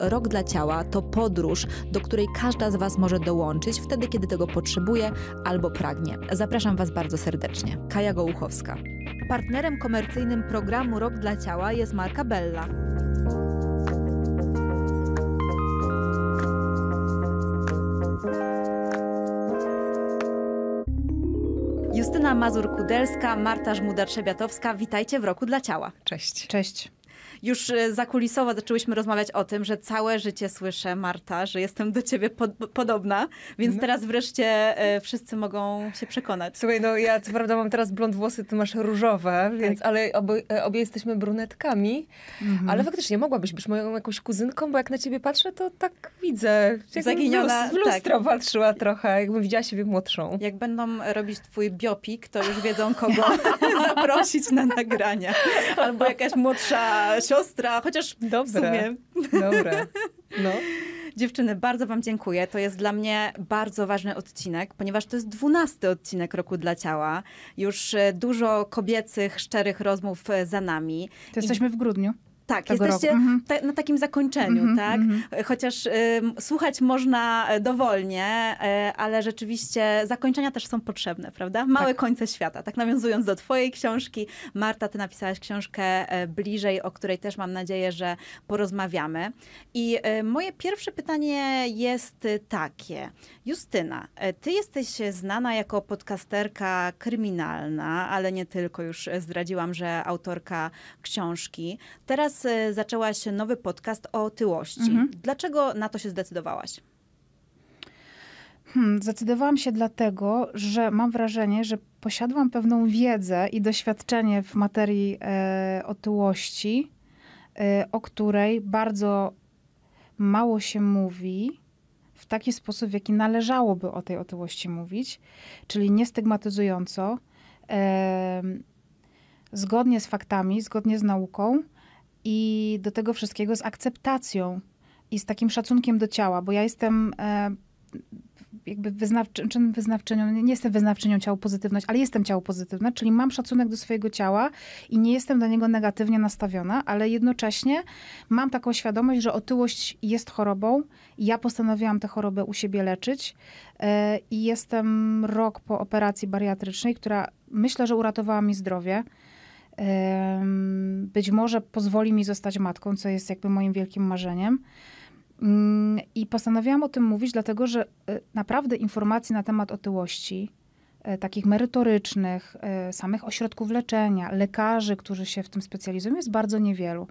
Rok dla ciała to podróż, do której każda z Was może dołączyć wtedy, kiedy tego potrzebuje albo pragnie. Zapraszam Was bardzo serdecznie. Kaja Gołuchowska. Partnerem komercyjnym programu Rok dla Ciała jest marka Bella. Justyna Mazur-Kudelska, Marta żmuda trzebiatowska witajcie w Roku dla Ciała. Cześć. Cześć już e, zakulisowo zaczęłyśmy rozmawiać o tym, że całe życie słyszę, Marta, że jestem do ciebie pod podobna, więc no. teraz wreszcie y, wszyscy mogą się przekonać. Słuchaj, no ja co prawda mam teraz blond włosy, ty masz różowe, tak. więc ale obie, obie jesteśmy brunetkami, mhm. ale faktycznie mogłabyś być moją jakąś kuzynką, bo jak na ciebie patrzę, to tak widzę. Zaginiona. W tak. lustro tak. patrzyła trochę, jakbym widziała siebie młodszą. Jak będą robić twój biopik, to już wiedzą, kogo zaprosić na nagrania. Albo jakaś młodsza siostra, chociaż Dobre. w sumie. No. Dziewczyny, bardzo Wam dziękuję. To jest dla mnie bardzo ważny odcinek, ponieważ to jest dwunasty odcinek roku dla ciała. Już e, dużo kobiecych, szczerych rozmów e, za nami. To jesteśmy I... w grudniu. Tak, jesteście mhm. ta, na takim zakończeniu, mhm, tak? Mhm. Chociaż y, słuchać można e, dowolnie, y, ale rzeczywiście zakończenia też są potrzebne, prawda? Małe tak. końce świata. Tak nawiązując do twojej książki, Marta, ty napisałaś książkę e, bliżej, o której też mam nadzieję, że porozmawiamy. I y, moje pierwsze pytanie jest takie. Justyna, ty jesteś znana jako podcasterka kryminalna, ale nie tylko, już zdradziłam, że autorka książki. Teraz teraz e, zaczęłaś nowy podcast o otyłości. Mhm. Dlaczego na to się zdecydowałaś? Hmm, zdecydowałam się dlatego, że mam wrażenie, że posiadłam pewną wiedzę i doświadczenie w materii e, otyłości, e, o której bardzo mało się mówi w taki sposób, w jaki należałoby o tej otyłości mówić, czyli niestygmatyzująco, e, zgodnie z faktami, zgodnie z nauką i do tego wszystkiego z akceptacją i z takim szacunkiem do ciała, bo ja jestem e, jakby wyznawczynią, nie jestem wyznawczynią ciała pozytywność, ale jestem ciało pozytywne, czyli mam szacunek do swojego ciała i nie jestem do niego negatywnie nastawiona, ale jednocześnie mam taką świadomość, że otyłość jest chorobą i ja postanowiłam tę chorobę u siebie leczyć e, i jestem rok po operacji bariatrycznej, która myślę, że uratowała mi zdrowie. Być może pozwoli mi zostać matką, co jest jakby moim wielkim marzeniem. Mm, I postanowiłam o tym mówić, dlatego że e, naprawdę informacji na temat otyłości, e, takich merytorycznych, e, samych ośrodków leczenia, lekarzy, którzy się w tym specjalizują, jest bardzo niewielu.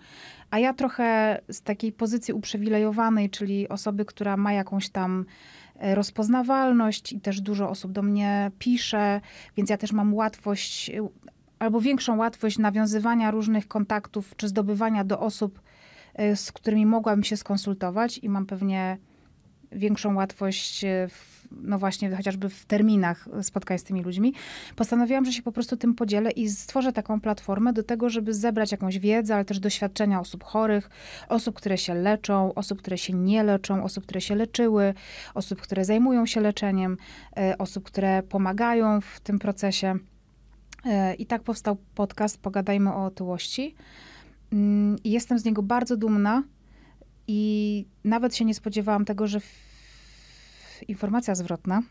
A ja trochę z takiej pozycji uprzywilejowanej, czyli osoby, która ma jakąś tam rozpoznawalność i też dużo osób do mnie pisze, więc ja też mam łatwość albo większą łatwość nawiązywania różnych kontaktów czy zdobywania do osób, y, z którymi mogłabym się skonsultować i mam pewnie większą łatwość, y, w, no właśnie chociażby w terminach spotkań z tymi ludźmi, postanowiłam, że się po prostu tym podzielę i stworzę taką platformę do tego, żeby zebrać jakąś wiedzę, ale też doświadczenia osób chorych, osób, które się leczą, osób, które się nie leczą, osób, które się leczyły, osób, które zajmują się leczeniem, y, osób, które pomagają w tym procesie. E, I tak powstał podcast Pogadajmy o otyłości. Mm, jestem z niego bardzo dumna i nawet się nie spodziewałam tego, że informacja zwrotna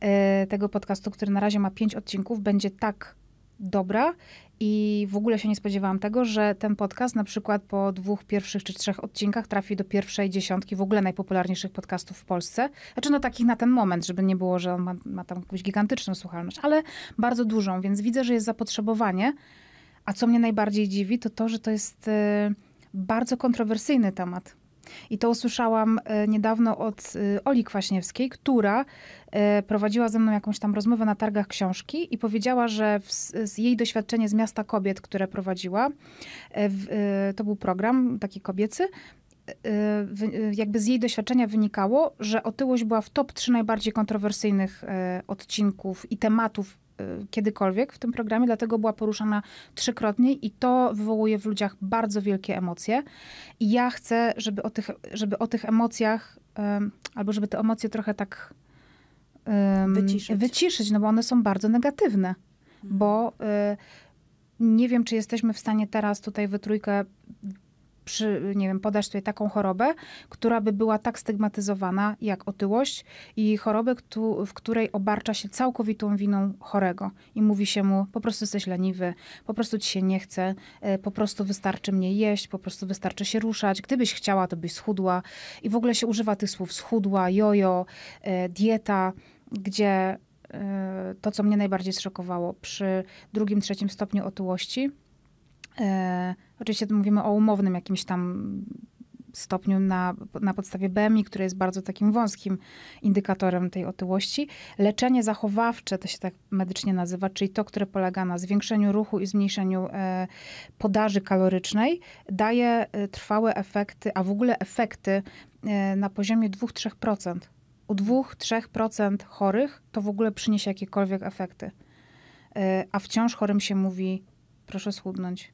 e, tego podcastu, który na razie ma pięć odcinków, będzie tak dobra i w ogóle się nie spodziewałam tego, że ten podcast na przykład po dwóch pierwszych czy trzech odcinkach trafi do pierwszej dziesiątki w ogóle najpopularniejszych podcastów w Polsce. Znaczy no takich na ten moment, żeby nie było, że on ma, ma tam jakąś gigantyczną słuchalność, ale bardzo dużą, więc widzę, że jest zapotrzebowanie. A co mnie najbardziej dziwi, to to, że to jest y, bardzo kontrowersyjny temat. I to usłyszałam e, niedawno od e, Oli Kwaśniewskiej, która e, prowadziła ze mną jakąś tam rozmowę na targach książki i powiedziała, że w, z jej doświadczenie z Miasta Kobiet, które prowadziła, w, to był program taki kobiecy, jakby z jej doświadczenia wynikało, że otyłość była w top 3 najbardziej kontrowersyjnych odcinków i tematów Y, kiedykolwiek w tym programie, dlatego była poruszana trzykrotnie i to wywołuje w ludziach bardzo wielkie emocje. I ja chcę, żeby o tych, żeby o tych emocjach, albo żeby te emocje trochę tak um, wyciszyć. wyciszyć. no bo one są bardzo negatywne, bo y, nie wiem, czy jesteśmy w stanie teraz tutaj we trójkę przy, nie wiem, podać tutaj taką chorobę, która by była tak stygmatyzowana jak otyłość i chorobę, w której obarcza się całkowitą winą chorego i mówi się mu, po prostu jesteś leniwy, po prostu ci się nie chce, e, po prostu wystarczy mnie jeść, po prostu wystarczy się ruszać, gdybyś chciała, to byś schudła i w ogóle się używa tych słów schudła, jojo, e, dieta, gdzie e, to, co mnie najbardziej zszokowało przy drugim, trzecim stopniu otyłości, E, oczywiście mówimy o umownym jakimś tam stopniu na, na podstawie BMI, które jest bardzo takim wąskim indykatorem tej otyłości. Leczenie zachowawcze, to się tak medycznie nazywa, czyli to, które polega na zwiększeniu ruchu i zmniejszeniu e, podaży kalorycznej, daje e, trwałe efekty, a w ogóle efekty e, na poziomie 2-3%. U 2-3% chorych to w ogóle przyniesie jakiekolwiek efekty. E, a wciąż chorym się mówi, proszę schudnąć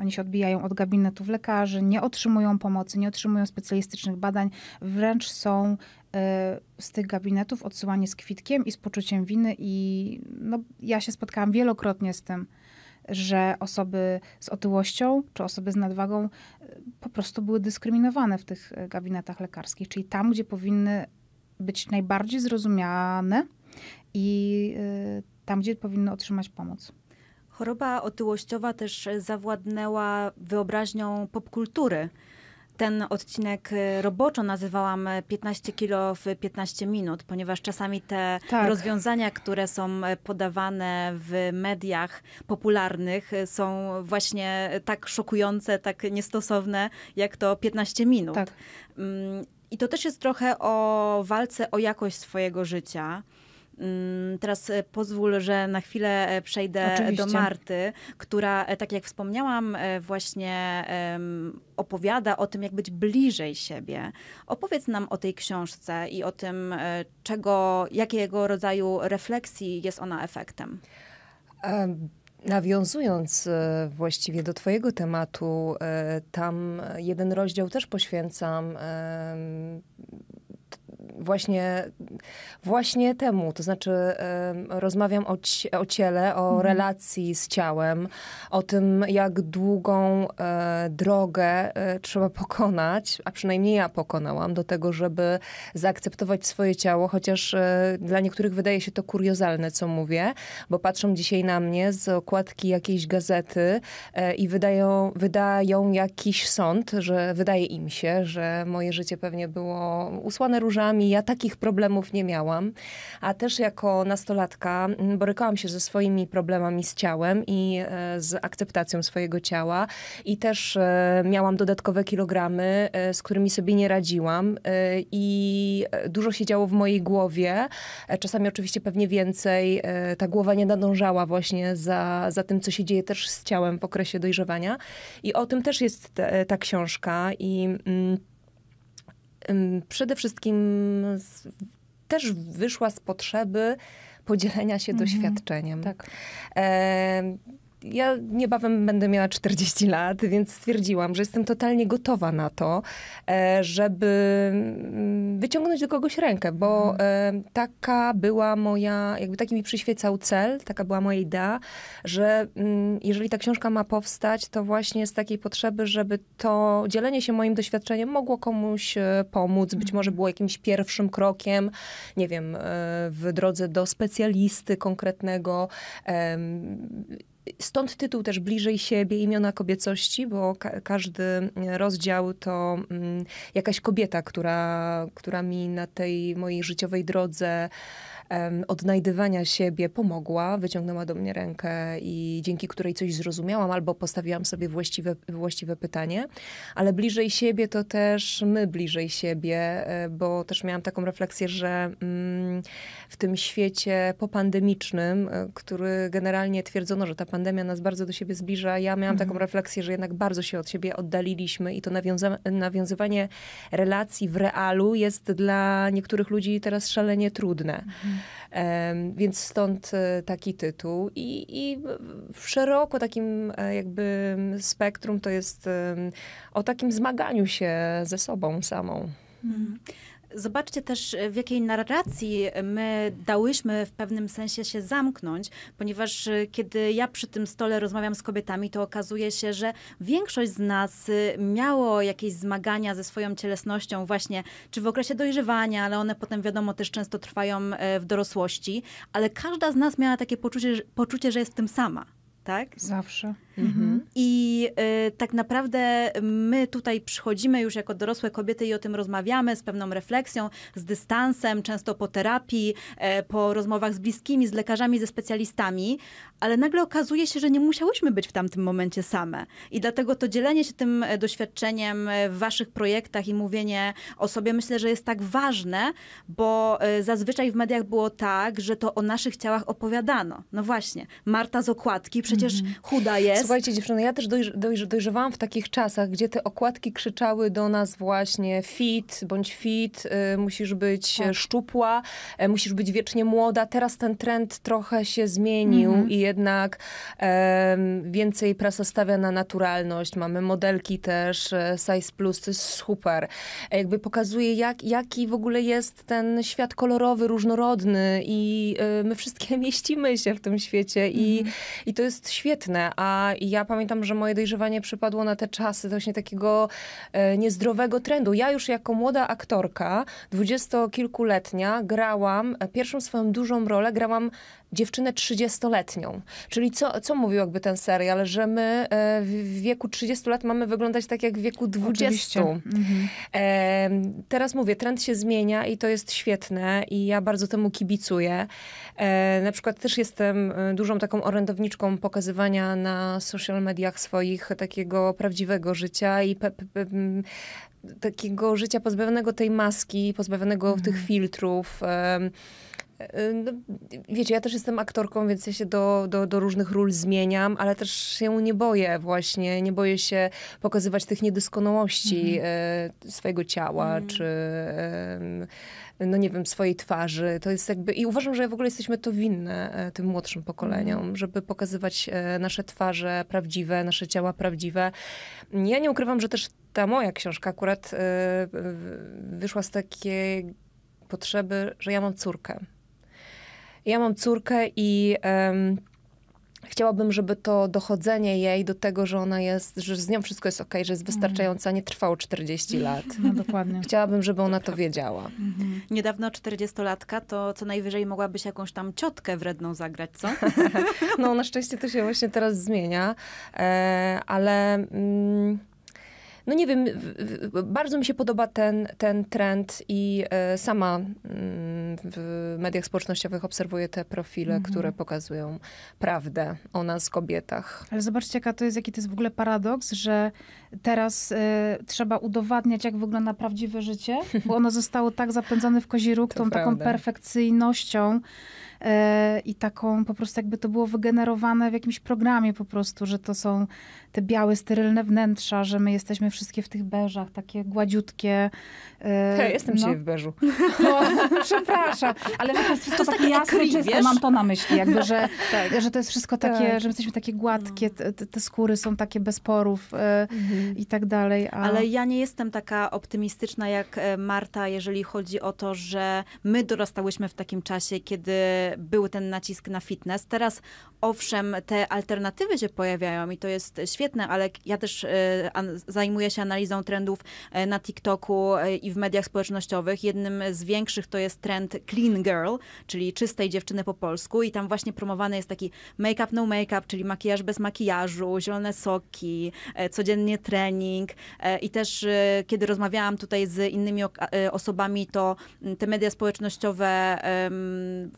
oni się odbijają od gabinetów lekarzy, nie otrzymują pomocy, nie otrzymują specjalistycznych badań, wręcz są e, z tych gabinetów odsyłani z kwitkiem i z poczuciem winy. I no, ja się spotkałam wielokrotnie z tym, że osoby z otyłością czy osoby z nadwagą e, po prostu były dyskryminowane w tych e, gabinetach lekarskich, czyli tam, gdzie powinny być najbardziej zrozumiane i tam, gdzie powinny otrzymać pomoc. Choroba otyłościowa też zawładnęła wyobraźnią popkultury. Ten odcinek e, roboczo nazywałam 15 e, kilo w 15 minut, ponieważ czasami te tak. rozwiązania, które są e, podawane w mediach popularnych, są właśnie tak szokujące, tak niestosowne, jak to 15 minut. Tak. Mm, I to też jest trochę o walce o jakość swojego życia Mm, teraz e, pozwól, że na chwilę e, przejdę e, Oczywiście. do Marty, która, tak jak wspomniałam, właśnie opowiada o tym, jak być bliżej siebie. Opowiedz nam o tej książce i o tym, czego, jakiego rodzaju refleksji jest ona efektem. Nawiązując właściwie do Twojego tematu, tam jeden rozdział też poświęcam właśnie, właśnie temu. To znaczy, rozmawiam o, o ciele, o mhm. relacji z ciałem, o tym, jak długą e, drogę e, trzeba pokonać, a przynajmniej ja pokonałam, do tego, żeby zaakceptować swoje ciało, chociaż e, dla niektórych wydaje się to kuriozalne, co mówię, bo patrzą dzisiaj na mnie z okładki jakiejś gazety i wydają, wydają jakiś sąd, że wydaje im się, że moje życie pewnie było usłane różami, problemami. Ja takich problemów nie miałam, a też jako nastolatka mm, borykałam się ze swoimi problemami z ciałem i e, z akceptacją swojego ciała i też e, miałam dodatkowe kilogramy, e, z którymi sobie nie radziłam i dużo się działo w mojej głowie. Czasami oczywiście pewnie więcej. Ta głowa nie nadążała właśnie za, za tym, co się dzieje też z ciałem w okresie dojrzewania. I o tym też jest ta, ta książka i... Mm, przede wszystkim z, też wyszła z potrzeby podzielenia się mhm. doświadczeniem. Tak. E, ja niebawem będę miała 40 lat, więc stwierdziłam, że jestem totalnie gotowa na to, e, żeby mm, wyciągnąć do kogoś rękę, bo mhm. e, taka była moja, jakby taki mi przyświecał cel, taka była moja idea, że mm, jeżeli ta książka ma powstać, to właśnie z takiej potrzeby, żeby to dzielenie się moim doświadczeniem mogło komuś e, pomóc, być może mhm. było jakimś pierwszym krokiem, nie wiem, w drodze do specjalisty konkretnego Stąd tytuł też bliżej siebie, imiona kobiecości, bo ka każdy rozdział to mm, jakaś kobieta, która, która mi na tej mojej życiowej drodze odnajdywania siebie pomogła, wyciągnęła do mnie rękę i dzięki której coś zrozumiałam albo postawiłam sobie właściwe, właściwe pytanie, ale bliżej siebie to też my bliżej siebie, e, bo też miałam taką refleksję, że mm, w tym świecie popandemicznym, e, który generalnie twierdzono, że ta pandemia nas bardzo do siebie zbliża, ja miałam mhm. taką refleksję, że jednak bardzo się od siebie oddaliliśmy i to nawiąza- nawiązywanie relacji w realu jest dla niektórych ludzi teraz szalenie trudne. Mhm. Więc stąd e, taki tytuł. I, I w szeroko takim e, jakby spektrum to jest o takim zmaganiu się ze sobą samą. Mhm. Zobaczcie też, w jakiej narracji my dałyśmy w pewnym sensie się zamknąć, ponieważ y, kiedy ja przy tym stole rozmawiam z kobietami, to okazuje się, że większość z nas y, miało jakieś zmagania ze swoją cielesnością, właśnie czy w okresie dojrzewania, ale one potem wiadomo też często trwają e, w dorosłości, ale każda z nas miała takie poczucie, poczucie że jest tym sama, tak? Zawsze. Mhm. I y, tak naprawdę my tutaj przychodzimy już jako dorosłe kobiety i o tym rozmawiamy z pewną refleksją, z dystansem, często po terapii, y, po rozmowach z bliskimi, z lekarzami, ze specjalistami, ale nagle okazuje się, że nie musiałyśmy być w tamtym momencie same. I dlatego to dzielenie się tym e, doświadczeniem e, w waszych projektach i mówienie o sobie myślę, że jest tak ważne, bo zazwyczaj w mediach było tak, że to o naszych ciałach opowiadano. No właśnie, Marta z okładki przecież mhm. chuda jest jest. Słuchajcie dziewczyny, ja też dojrz, dojrz, dojrzewałam w takich czasach, gdzie te okładki krzyczały do nas właśnie fit, bądź fit, y, musisz być tak. szczupła, y, musisz być wiecznie młoda. Teraz ten trend trochę się zmienił mm -hmm. i jednak y, więcej prasa stawia na naturalność. Mamy modelki też, y, size plus, to jest super. E, jakby pokazuje, jak, jaki w ogóle jest ten świat kolorowy, różnorodny i y, my wszystkie mieścimy się w tym świecie i, mm -hmm. i to jest świetne, a i ja pamiętam, że moje dojrzewanie przypadło na te czasy właśnie takiego e, niezdrowego trendu. Ja już jako młoda aktorka, dwudziestokilkuletnia, grałam e, pierwszą swoją dużą rolę, grałam dziewczynę 30-letnią. Czyli co, co mówił jakby ten serial, że my e, w wieku 30 lat mamy wyglądać tak jak w wieku 20. Mhm. teraz mówię, trend się zmienia i to jest świetne i ja bardzo temu kibicuję. E, na przykład też jestem e, dużą taką orędowniczką pokazywania na social mediach swoich takiego prawdziwego życia i pe, pe, pe, takiego życia pozbawionego tej maski, pozbawionego mhm. tych filtrów. No, wiecie, ja też jestem aktorką, więc ja się do, do, do, różnych ról zmieniam, ale też się nie boję właśnie, nie boję się pokazywać tych niedoskonałości mm. swojego ciała, mm. czy no nie wiem, swojej twarzy. To jest jakby, i uważam, że w ogóle jesteśmy to winne e, tym młodszym pokoleniom, mm. żeby pokazywać e, nasze twarze prawdziwe, nasze ciała prawdziwe. Ja nie ukrywam, że też ta moja książka akurat wyszła z takiej potrzeby, że ja mam córkę. Ja mam córkę i um, chciałabym, żeby to dochodzenie jej do tego, że ona jest, że z nią wszystko jest ok, że jest mhm. wystarczająca, nie trwało 40 lat. No, dokładnie. Chciałabym, żeby ona to wiedziała. Mhm. Niedawno 40-latka, to co najwyżej mogłabyś jakąś tam ciotkę wredną zagrać, co? no, na szczęście to się właśnie teraz zmienia, e, ale... Mm, no nie wiem, bardzo mi się podoba ten, ten trend i e, sama mm, w mediach społecznościowych obserwuję te profile, mhm. które pokazują prawdę o nas, kobietach. Ale zobaczcie, jaka to jest, jaki to jest w ogóle paradoks, że teraz y, trzeba udowadniać, jak wygląda prawdziwe życie, bo ono zostało tak zapędzone w kozi róg, tą prawda. taką perfekcyjnością y, i taką po prostu jakby to było wygenerowane w jakimś programie po prostu, że to są te białe, sterylne wnętrza, że my jesteśmy wszystkie w tych beżach, takie gładziutkie. E, ja jestem no. dzisiaj w beżu. No, przepraszam, ale to jest wszystko to takie jasne, czyste, mam to na myśli, jakby, że, tak. że to jest wszystko takie, tak. że my jesteśmy takie gładkie, no. te, te, skóry są takie bez porów e, mhm. i tak dalej. A... Ale ja nie jestem taka optymistyczna jak e, Marta, jeżeli chodzi o to, że my dorastałyśmy w takim czasie, kiedy był ten nacisk na fitness. Teraz owszem, te alternatywy się pojawiają i to jest świetne świetne, ale ja też e, zajmuję się analizą trendów e, na TikToku e, i w mediach społecznościowych. Jednym z większych to jest trend clean girl, czyli czystej dziewczyny po polsku i tam właśnie promowany jest taki make-up no make-up, czyli makijaż bez makijażu, zielone soki, codziennie trening i też kiedy rozmawiałam tutaj z innymi osobami, to mm, te media społecznościowe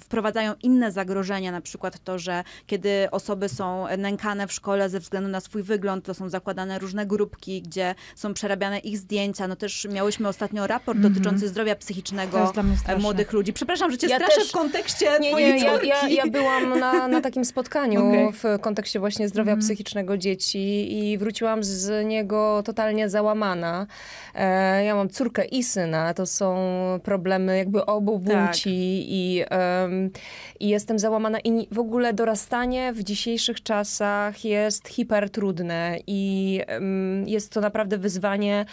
wprowadzają inne zagrożenia, na przykład to, że kiedy osoby są nękane w szkole ze względu na swój wygląd, wygląd, to są zakładane różne grupki, gdzie są przerabiane ich zdjęcia. No też miałyśmy ostatnio raport mm -hmm. dotyczący zdrowia psychicznego młodych ludzi. Przepraszam, że cię ja straszę też... w kontekście nie, nie, ja, ja, ja, byłam na, na takim spotkaniu okay. w kontekście właśnie zdrowia mm -hmm. psychicznego dzieci i wróciłam z niego totalnie załamana. E, ja mam córkę i syna, to są problemy jakby obu tak. płci tak. i, um, i jestem załamana i w ogóle dorastanie w dzisiejszych czasach jest hipertrudne trudne i jest to naprawdę wyzwanie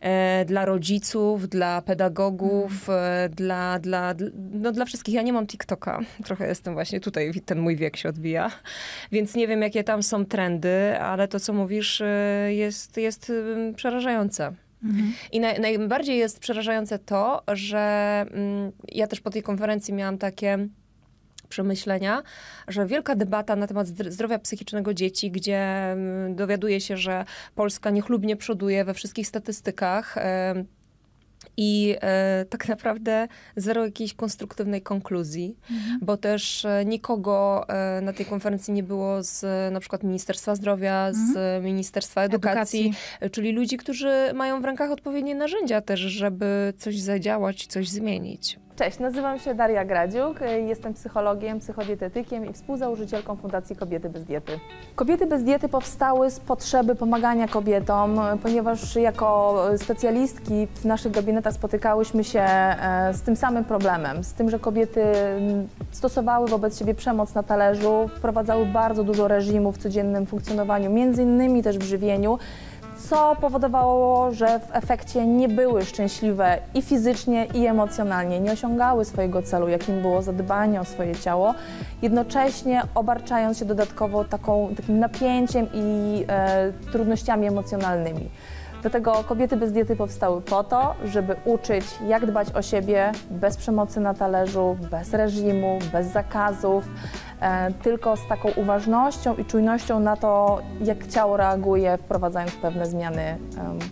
e, dla rodziców, dla pedagogów, mm. dla, dla, no, dla wszystkich. Ja nie mam TikToka, trochę jestem właśnie tutaj, ten mój wiek się odbija, więc nie wiem, jakie tam są trendy, ale to, co mówisz, e, jest, jest przerażające. Mhm. I naj, najbardziej jest przerażające to, że mm, ja też po tej konferencji miałam takie przemyślenia, że wielka debata na temat zdrowia psychicznego dzieci, gdzie mm, dowiaduje się, że Polska niechlubnie przoduje we wszystkich statystykach. E, I e, tak naprawdę zero jakiejś konstruktywnej konkluzji, mhm. bo też e, nikogo e, na tej konferencji nie było z e, na przykład Ministerstwa Zdrowia, mhm. z Ministerstwa Edukacji, Edukacji, czyli ludzi, którzy mają w rękach odpowiednie narzędzia też, żeby coś zadziałać, coś zmienić. Cześć, nazywam się Daria Gradziuk, y, jestem psychologiem, psychodietetykiem i współzałożycielką Fundacji Kobiety bez Diety. Kobiety bez Diety powstały z potrzeby pomagania kobietom, y, ponieważ jako specjalistki w naszych gabinetach spotykałyśmy się e, z tym samym problemem, z tym, że kobiety mm, stosowały wobec siebie przemoc na talerzu, wprowadzały bardzo dużo reżimów w codziennym funkcjonowaniu, między innymi też w żywieniu, co powodowało, że w efekcie nie były szczęśliwe i fizycznie, i emocjonalnie, nie osiągały swojego celu, jakim było zadbanie o swoje ciało, jednocześnie obarczając się dodatkowo taką, takim napięciem i e, trudnościami emocjonalnymi. Dlatego kobiety bez diety powstały po to, żeby uczyć, jak dbać o siebie bez przemocy na talerzu, bez reżimu, bez zakazów. E, tylko z taką uważnością i czujnością na to, jak ciało reaguje, wprowadzając pewne zmiany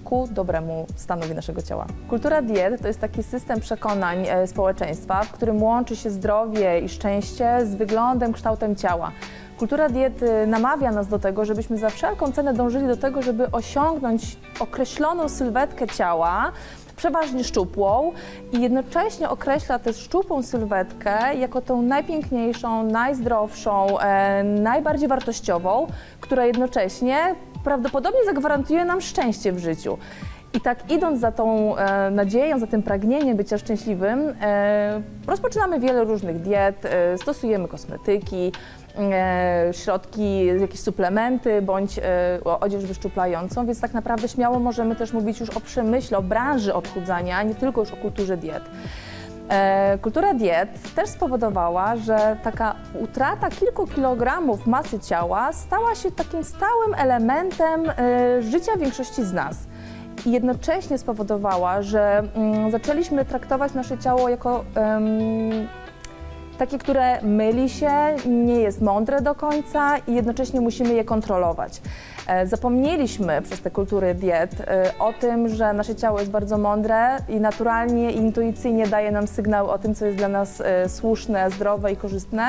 ku dobremu stanowi naszego ciała. Kultura diet to jest taki system przekonań e, społeczeństwa, w którym łączy się zdrowie i szczęście z wyglądem, kształtem ciała. Kultura diety namawia nas do tego, żebyśmy za wszelką cenę dążyli do tego, żeby osiągnąć określoną sylwetkę ciała, przeważnie szczupłą i jednocześnie określa tę szczupłą sylwetkę jako tą najpiękniejszą, najzdrowszą, e, najbardziej wartościową, która jednocześnie prawdopodobnie zagwarantuje nam szczęście w życiu. I tak idąc za tą e, nadzieją, za tym pragnieniem bycia szczęśliwym, e, rozpoczynamy wiele różnych diet, e, stosujemy kosmetyki, e, środki, jakieś suplementy bądź e, odzież wyszczuplającą, więc tak naprawdę śmiało możemy też mówić już o przemyśle, o branży odchudzania, nie tylko już o kulturze diet. E, kultura diet też spowodowała, że taka utrata kilku kilogramów masy ciała stała się takim stałym elementem życia większości z nas i jednocześnie spowodowała, że mm, zaczęliśmy traktować nasze ciało jako takie, które myli się, nie jest mądre do końca i jednocześnie musimy je kontrolować. E, zapomnieliśmy przez te kultury diet e, o tym, że nasze ciało jest bardzo mądre i naturalnie, intuicyjnie daje nam sygnał o tym, co jest dla nas e, słuszne, zdrowe i korzystne,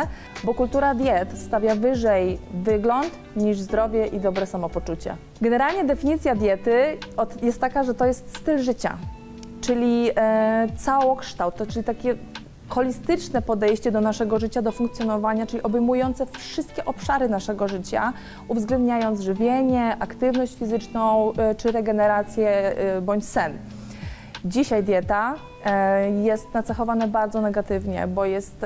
bo kultura diet stawia wyżej wygląd niż zdrowie i dobre samopoczucie. Generalnie definicja diety jest taka, że to jest styl życia czyli całokształt, to czyli takie holistyczne podejście do naszego życia, do funkcjonowania, czyli obejmujące wszystkie obszary naszego życia, uwzględniając żywienie, aktywność fizyczną e, czy regenerację e, bądź sen. Dzisiaj dieta e, jest nacechowana bardzo negatywnie, bo jest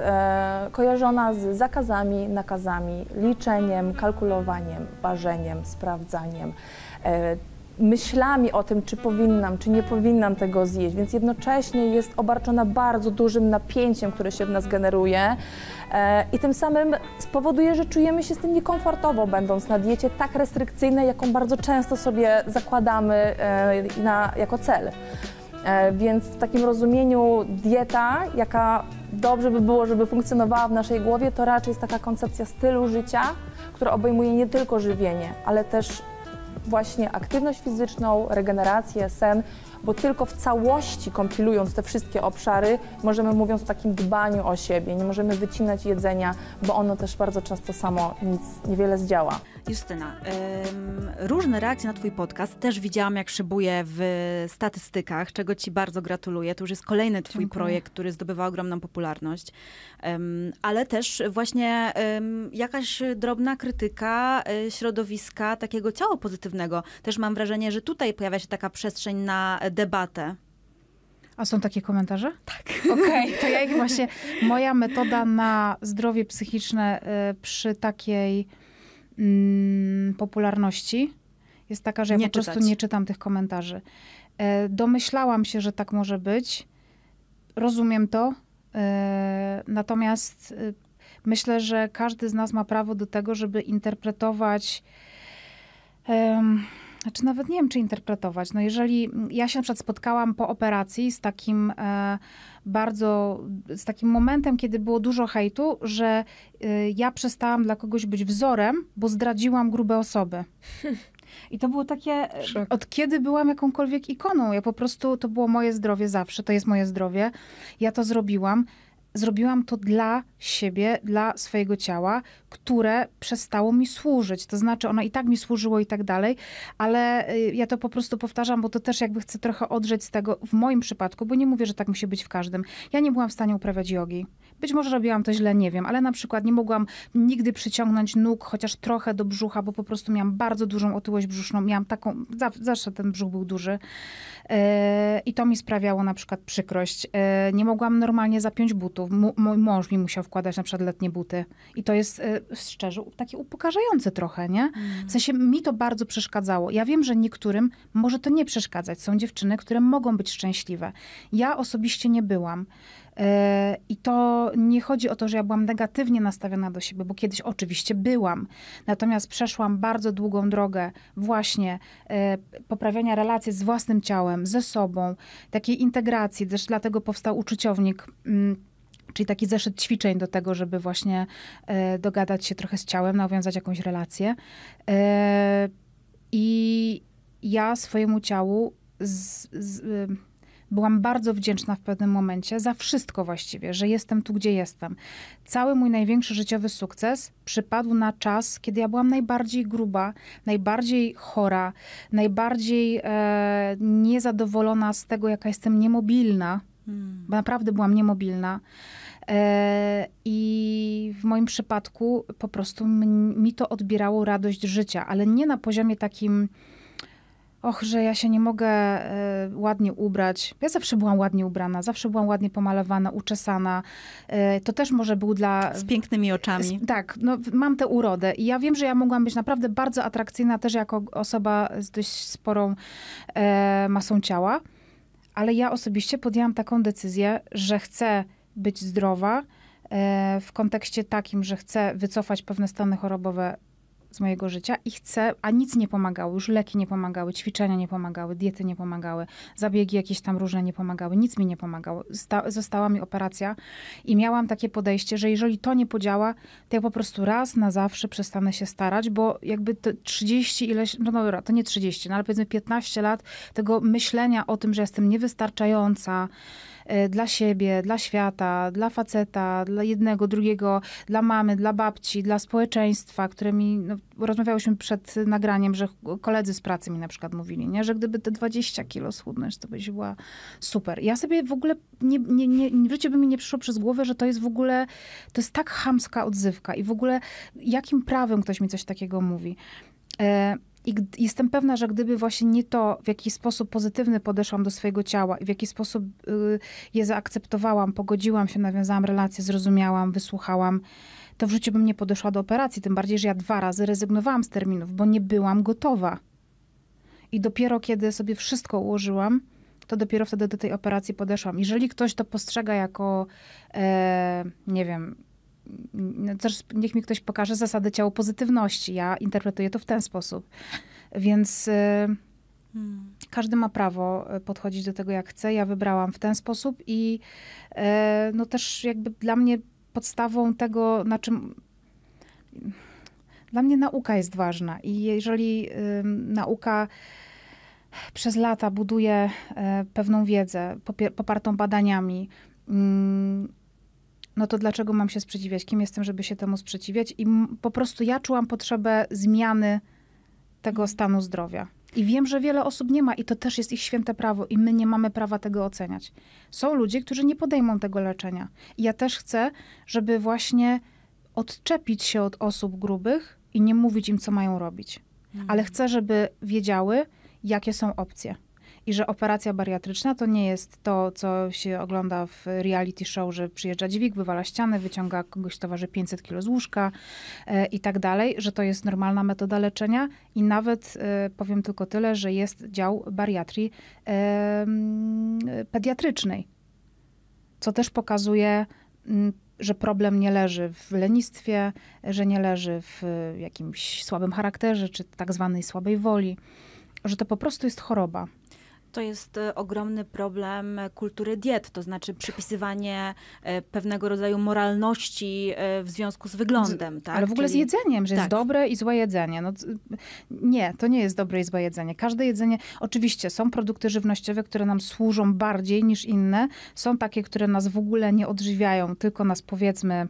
kojarzona z zakazami, nakazami, liczeniem, kalkulowaniem, ważeniem, sprawdzaniem myślami o tym, czy powinnam, czy nie powinnam tego zjeść, więc jednocześnie jest obarczona bardzo dużym napięciem, które się w nas generuje e, i tym samym spowoduje, że czujemy się z tym niekomfortowo, będąc na diecie tak restrykcyjnej, jaką bardzo często sobie zakładamy e, na, jako cel. E, więc w takim rozumieniu dieta, jaka dobrze by było, żeby funkcjonowała w naszej głowie, to raczej jest taka koncepcja stylu życia, która obejmuje nie tylko żywienie, ale też właśnie aktywność fizyczną, regenerację, sen bo tylko w całości kompilując te wszystkie obszary, możemy mówiąc o takim dbaniu o siebie, nie możemy wycinać jedzenia, bo ono też bardzo często samo nic niewiele zdziała. Justyna, ym, różne reakcje na Twój podcast też widziałam, jak szybuje w statystykach, czego Ci bardzo gratuluję. To już jest kolejny Twój Dziękuję. projekt, który zdobywa ogromną popularność, ym, ale też właśnie ym, jakaś drobna krytyka e, środowiska takiego ciała pozytywnego. Też mam wrażenie, że tutaj pojawia się taka przestrzeń na debatę. A są takie komentarze? Tak. Okej, okay, to ja ich właśnie. Moja metoda na zdrowie psychiczne y, przy takiej mm, popularności jest taka, że ja nie po czytać. prostu nie czytam tych komentarzy. Y, domyślałam się, że tak może być. Rozumiem to. Y, natomiast myślę, że każdy z nas ma prawo do tego, żeby interpretować. Um, znaczy nawet nie wiem, czy interpretować. No jeżeli ja się na przykład spotkałam po operacji z takim e, bardzo, z takim momentem, kiedy było dużo hejtu, że e, ja przestałam dla kogoś być wzorem, bo zdradziłam grube osoby. I to było takie, e, Szok. od kiedy byłam jakąkolwiek ikoną. Ja po prostu, to było moje zdrowie zawsze, to jest moje zdrowie. Ja to zrobiłam zrobiłam to dla siebie, dla swojego ciała, które przestało mi służyć. To znaczy, ono i tak mi służyło i tak dalej, ale y, ja to po prostu powtarzam, bo to też jakby chcę trochę odrzeć z tego w moim przypadku, bo nie mówię, że tak musi być w każdym. Ja nie byłam w stanie uprawiać jogi. Być może robiłam to źle, nie wiem, ale na przykład nie mogłam nigdy przyciągnąć nóg chociaż trochę do brzucha, bo po prostu miałam bardzo dużą otyłość brzuszną. Miałam taką, zawsze ten brzuch był duży. E, I to mi sprawiało na przykład przykrość. E, nie mogłam normalnie zapiąć butów. Mój mąż mi musiał wkładać na przykład letnie buty. I to jest e, szczerze takie upokarzające trochę, nie? Mm. W sensie mi to bardzo przeszkadzało. Ja wiem, że niektórym może to nie przeszkadzać. Są dziewczyny, które mogą być szczęśliwe. Ja osobiście nie byłam. E, I to nie chodzi o to, że ja byłam negatywnie nastawiona do siebie, bo kiedyś oczywiście byłam. Natomiast przeszłam bardzo długą drogę właśnie e, poprawiania relacji z własnym ciałem, ze sobą, takiej integracji, też dlatego powstał uczuciownik mm, czyli taki zeszyt ćwiczeń do tego, żeby właśnie e, dogadać się trochę z ciałem, nawiązać jakąś relację. I ja swojemu ciału z, z, Byłam bardzo wdzięczna w pewnym momencie za wszystko właściwie, że jestem tu, gdzie jestem. Cały mój największy życiowy sukces przypadł na czas, kiedy ja byłam najbardziej gruba, najbardziej chora, najbardziej e, niezadowolona z tego, jaka jestem niemobilna, hmm. bo naprawdę byłam niemobilna. E, I w moim przypadku po prostu mi to odbierało radość życia, ale nie na poziomie takim och, że ja się nie mogę y, ładnie ubrać. Ja zawsze byłam ładnie ubrana, zawsze byłam ładnie pomalowana, uczesana. Y, to też może był dla... Z pięknymi oczami. Z, tak, no, mam tę urodę i ja wiem, że ja mogłam być naprawdę bardzo atrakcyjna też jako osoba z dość sporą y, masą ciała, ale ja osobiście podjęłam taką decyzję, że chcę być zdrowa, w kontekście takim, że chcę wycofać pewne stany chorobowe z mojego życia i chcę, a nic nie pomagało, już leki nie pomagały, ćwiczenia nie pomagały, diety nie pomagały, zabiegi jakieś tam różne nie pomagały, nic mi nie pomagało. została mi operacja i miałam takie podejście, że jeżeli to nie podziała, to ja po prostu raz na zawsze przestanę się starać, bo jakby te 30 ileś, no dobra, to nie 30, no ale powiedzmy 15 lat tego myślenia o tym, że jestem niewystarczająca, E, dla siebie, dla świata, dla faceta, dla jednego, drugiego, dla mamy, dla babci, dla społeczeństwa, które mi, no, rozmawiałyśmy przed nagraniem, że koledzy z pracy mi na przykład mówili, nie? że gdyby te 20 kilo schudnąć, to byś była super. Ja sobie w ogóle, nie, nie, nie, w życiu by mi nie przyszło przez głowę, że to jest w ogóle, to jest tak chamska odzywka i w ogóle jakim prawem ktoś mi coś takiego mówi. E, i jestem pewna, że gdyby właśnie nie to, w jaki sposób pozytywny podeszłam do swojego ciała i w jaki sposób y, je zaakceptowałam, pogodziłam się, nawiązałam relacje, zrozumiałam, wysłuchałam, to w życiu bym nie podeszła do operacji. Tym bardziej, że ja dwa razy rezygnowałam z terminów, bo nie byłam gotowa. I dopiero kiedy sobie wszystko ułożyłam, to dopiero wtedy do tej operacji podeszłam. Jeżeli ktoś to postrzega jako, e, nie wiem, no, niech mi ktoś pokaże zasady ciało pozytywności. Ja interpretuję to w ten sposób. Więc y, hmm. każdy ma prawo y, podchodzić do tego, jak chce. Ja wybrałam w ten sposób i y, no też jakby dla mnie podstawą tego, na czym dla mnie nauka jest ważna i jeżeli y, nauka przez lata buduje y, pewną wiedzę popier- popartą badaniami, y, no to dlaczego mam się sprzeciwiać? Kim jestem, żeby się temu sprzeciwiać? I po prostu ja czułam potrzebę zmiany tego mhm. stanu zdrowia. I wiem, że wiele osób nie ma, i to też jest ich święte prawo, i my nie mamy prawa tego oceniać. Są ludzie, którzy nie podejmą tego leczenia. I ja też chcę, żeby właśnie odczepić się od osób grubych i nie mówić im, co mają robić. Mhm. Ale chcę, żeby wiedziały, jakie są opcje i że operacja bariatryczna to nie jest to, co się ogląda w reality show, że przyjeżdża dźwig, wywala ściany, wyciąga kogoś, kto waży 500 kg z łóżka e, i tak dalej, że to jest normalna metoda leczenia i nawet e, powiem tylko tyle, że jest dział bariatrii e, pediatrycznej, co też pokazuje m, że problem nie leży w lenistwie, że nie leży w e, jakimś słabym charakterze, czy tak zwanej słabej woli, że to po prostu jest choroba to jest e, ogromny problem kultury diet, to znaczy przypisywanie e, pewnego rodzaju moralności e, w związku z wyglądem. Tak? Ale w ogóle Czyli... z jedzeniem, że tak. jest dobre i złe jedzenie. No, nie, to nie jest dobre i złe jedzenie. Każde jedzenie, oczywiście są produkty żywnościowe, które nam służą bardziej niż inne. Są takie, które nas w ogóle nie odżywiają, tylko nas powiedzmy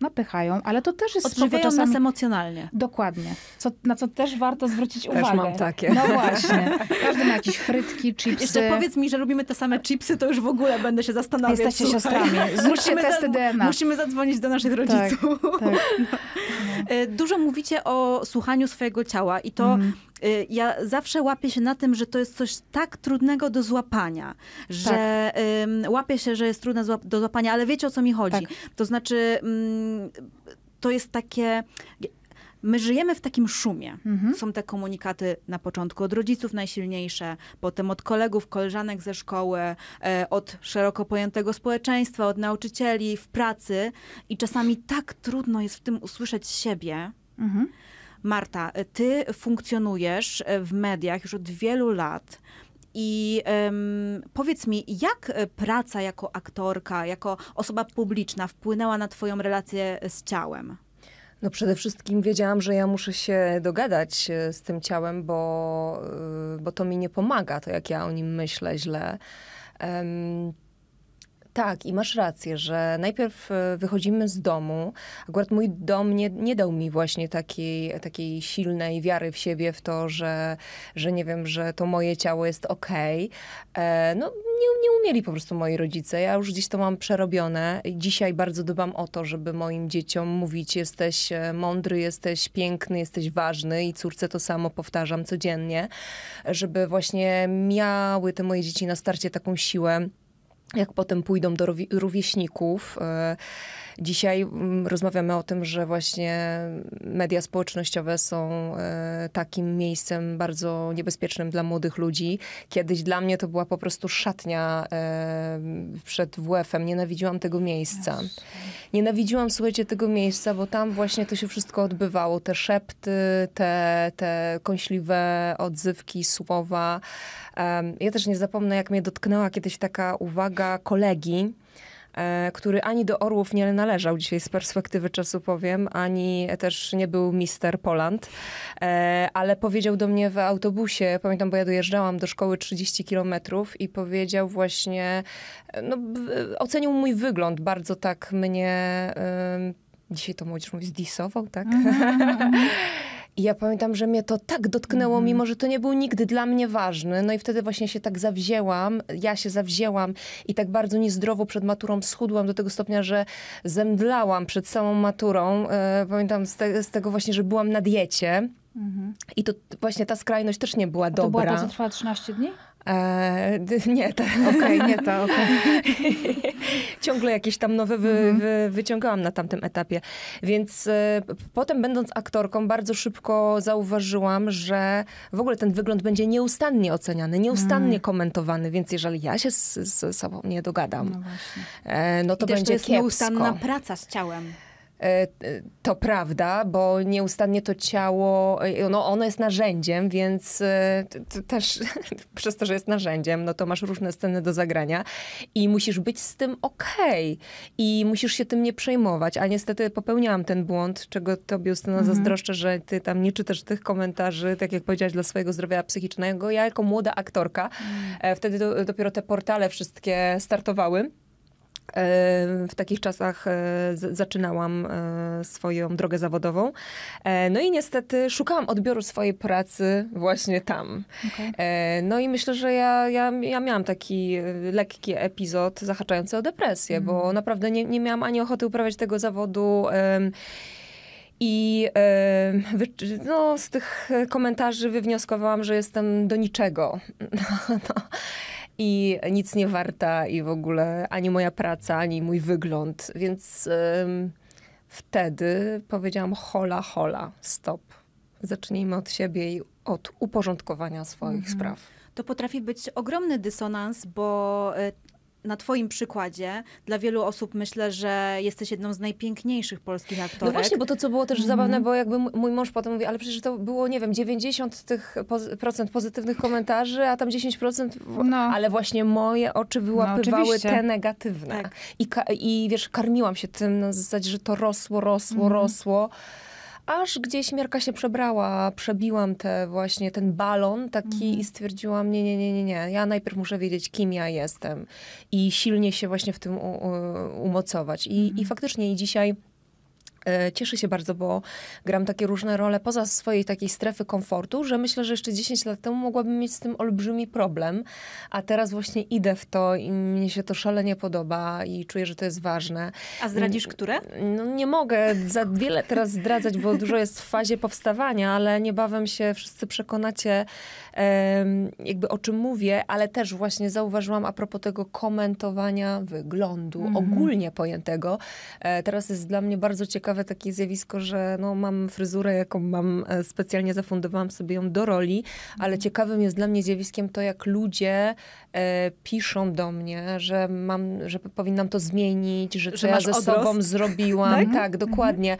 napychają, ale to też jest Odżywiają nas emocjonalnie. Dokładnie. Co, na co też warto zwrócić też uwagę. mam takie. No właśnie. Każdy ma jakieś frytki, chipsy. Jeszcze powiedz mi, że lubimy te same chipsy, to już w ogóle będę się zastanawiać. Jesteście siostrami. Zróbcie testy DNA. Musimy zadzwonić do naszych tak, rodziców. Tak, tak. No. Dużo mówicie o słuchaniu swojego ciała i to mhm. Y, ja zawsze łapię się na tym, że to jest coś tak trudnego do złapania, że tak. łapię się, że jest trudne do złapania, ale wiecie o co mi chodzi. Tak. To znaczy, to jest takie. My żyjemy w takim szumie. Mhm. Są te komunikaty na początku od rodziców najsilniejsze, potem od kolegów, koleżanek ze szkoły, e, od szeroko pojętego społeczeństwa, od nauczycieli, w pracy. I czasami tak trudno jest w tym usłyszeć siebie, mhm. Marta, ty funkcjonujesz e, w mediach już od wielu lat. I um, powiedz mi, jak e, praca jako aktorka, jako osoba publiczna wpłynęła na Twoją relację z ciałem? No przede wszystkim wiedziałam, że ja muszę się dogadać e, z tym ciałem, bo, bo to mi nie pomaga, to jak ja o nim myślę źle. Um, tak, i masz rację, że najpierw e, wychodzimy z domu. Akurat mój dom nie, nie dał mi właśnie takiej, takiej silnej wiary w siebie, w to, że, że nie wiem, że to moje ciało jest okej. Okay. E, no, nie, nie umieli po prostu moi rodzice. Ja już gdzieś to mam przerobione. Dzisiaj bardzo dbam o to, żeby moim dzieciom mówić: jesteś e, mądry, jesteś piękny, jesteś ważny, i córce to samo powtarzam codziennie, żeby właśnie miały te moje dzieci na starcie taką siłę jak potem pójdą do rówieśników. E, dzisiaj mm, rozmawiamy o tym, że właśnie media społecznościowe są e, takim miejscem bardzo niebezpiecznym dla młodych ludzi. Kiedyś dla mnie to była po prostu szatnia e, przed WF-em. Nienawidziłam tego miejsca. Nienawidziłam, słuchajcie, tego miejsca, bo tam właśnie to się wszystko odbywało. Te szepty, te, te kąśliwe odzywki, słowa. Ja też nie zapomnę, jak mnie dotknęła kiedyś taka uwaga kolegi, e, który ani do orłów nie należał dzisiaj z perspektywy czasu powiem, ani też nie był mister Poland, e, ale powiedział do mnie w autobusie, pamiętam, bo ja dojeżdżałam do szkoły 30 kilometrów i powiedział właśnie, e, no, ocenił mój wygląd, bardzo tak mnie, dzisiaj to młodzież mówi, zdisował, tak? Mhm. I ja pamiętam, że mnie to tak dotknęło, mm. mimo że to nie był nigdy dla mnie ważny. No i wtedy właśnie się tak zawzięłam, ja się zawzięłam i tak bardzo niezdrowo przed maturą schudłam do tego stopnia, że zemdlałam przed samą maturą. E, pamiętam z, te, z tego właśnie, że byłam na diecie. Mm -hmm. I to właśnie ta skrajność też nie była A dobra. To była ta, co trwała 13 dni? E, nie to Okej, okay, nie to okay. Ciągle jakieś tam nowe wy, mhm. wy, wyciągałam na tamtym etapie. Więc e, potem będąc aktorką bardzo szybko zauważyłam, że w ogóle ten wygląd będzie nieustannie oceniany, nieustannie mm. komentowany, więc jeżeli ja się z, z sobą nie dogadam, no, e, no to I będzie to jest kiepsko. nieustanna praca z ciałem. E, e, to prawda, bo nieustannie to ciało, no ono jest narzędziem, więc też przez to, że jest narzędziem, no to masz różne sceny do zagrania i musisz być z tym okej okay. i musisz się tym nie przejmować, a niestety popełniałam ten błąd, czego tobie Justyna mhm. zazdroszczę, że ty tam nie czytasz tych komentarzy, tak jak powiedziałaś, dla swojego zdrowia psychicznego. Ja jako młoda aktorka, mhm. wtedy do, dopiero te portale wszystkie startowały E, w takich czasach e, zaczynałam e, swoją drogę zawodową. No i niestety szukałam odbioru swojej pracy właśnie tam. Okay. No i myślę, że ja, ja, ja miałam taki lekki epizod zahaczający o depresję, mm. bo mhm. naprawdę nie, nie miałam ani ochoty uprawiać tego zawodu. I no, z tych komentarzy wywnioskowałam, że jestem do niczego. No, no i nic nie warta i w ogóle ani moja praca, ani mój wygląd, więc ym, wtedy powiedziałam hola, hola, stop. Zacznijmy od siebie i od uporządkowania swoich mhm. spraw to potrafi być ogromny dysonans, bo e, na Twoim przykładzie dla wielu osób myślę, że jesteś jedną z najpiękniejszych polskich aktorek. No właśnie, bo to co było też mm. zabawne, bo jakby mój mąż potem mówi, ale przecież to było, nie wiem, 90 tych procent pozytywnych komentarzy, a tam 10%, no. ale właśnie moje oczy wyłapywały no, te negatywne. Tak. I, I wiesz, karmiłam się tym na no, zasadzie, że to rosło, rosło, mm. rosło aż gdzieś miarka się przebrała, przebiłam te właśnie ten balon taki mhm. i stwierdziłam, nie, nie, nie, nie, nie, ja najpierw muszę wiedzieć, kim ja jestem i silnie się właśnie w tym u, u, umocować. I, mhm. I faktycznie i dzisiaj E, cieszę się bardzo, bo gram takie różne role poza swojej takiej strefy komfortu, że myślę, że jeszcze 10 lat temu mogłabym mieć z tym olbrzymi problem, a teraz właśnie idę w to i mnie się to szalenie podoba i czuję, że to jest ważne. A zdradzisz które? No, nie mogę za wiele teraz zdradzać, bo dużo jest w fazie powstawania, ale niebawem się wszyscy przekonacie jakby o czym mówię, ale też właśnie zauważyłam a propos tego komentowania wyglądu, mm -hmm. ogólnie pojętego. E, teraz jest dla mnie bardzo ciekawe ciekawe takie zjawisko, że no, mam fryzurę, jaką mam, e, specjalnie zafundowałam sobie ją do roli, ale mhm. ciekawym jest dla mnie zjawiskiem to, jak ludzie e, piszą do mnie, że mam, że powinnam to zmienić, że co że ja ze odrost? sobą zrobiłam. tak? tak dokładnie.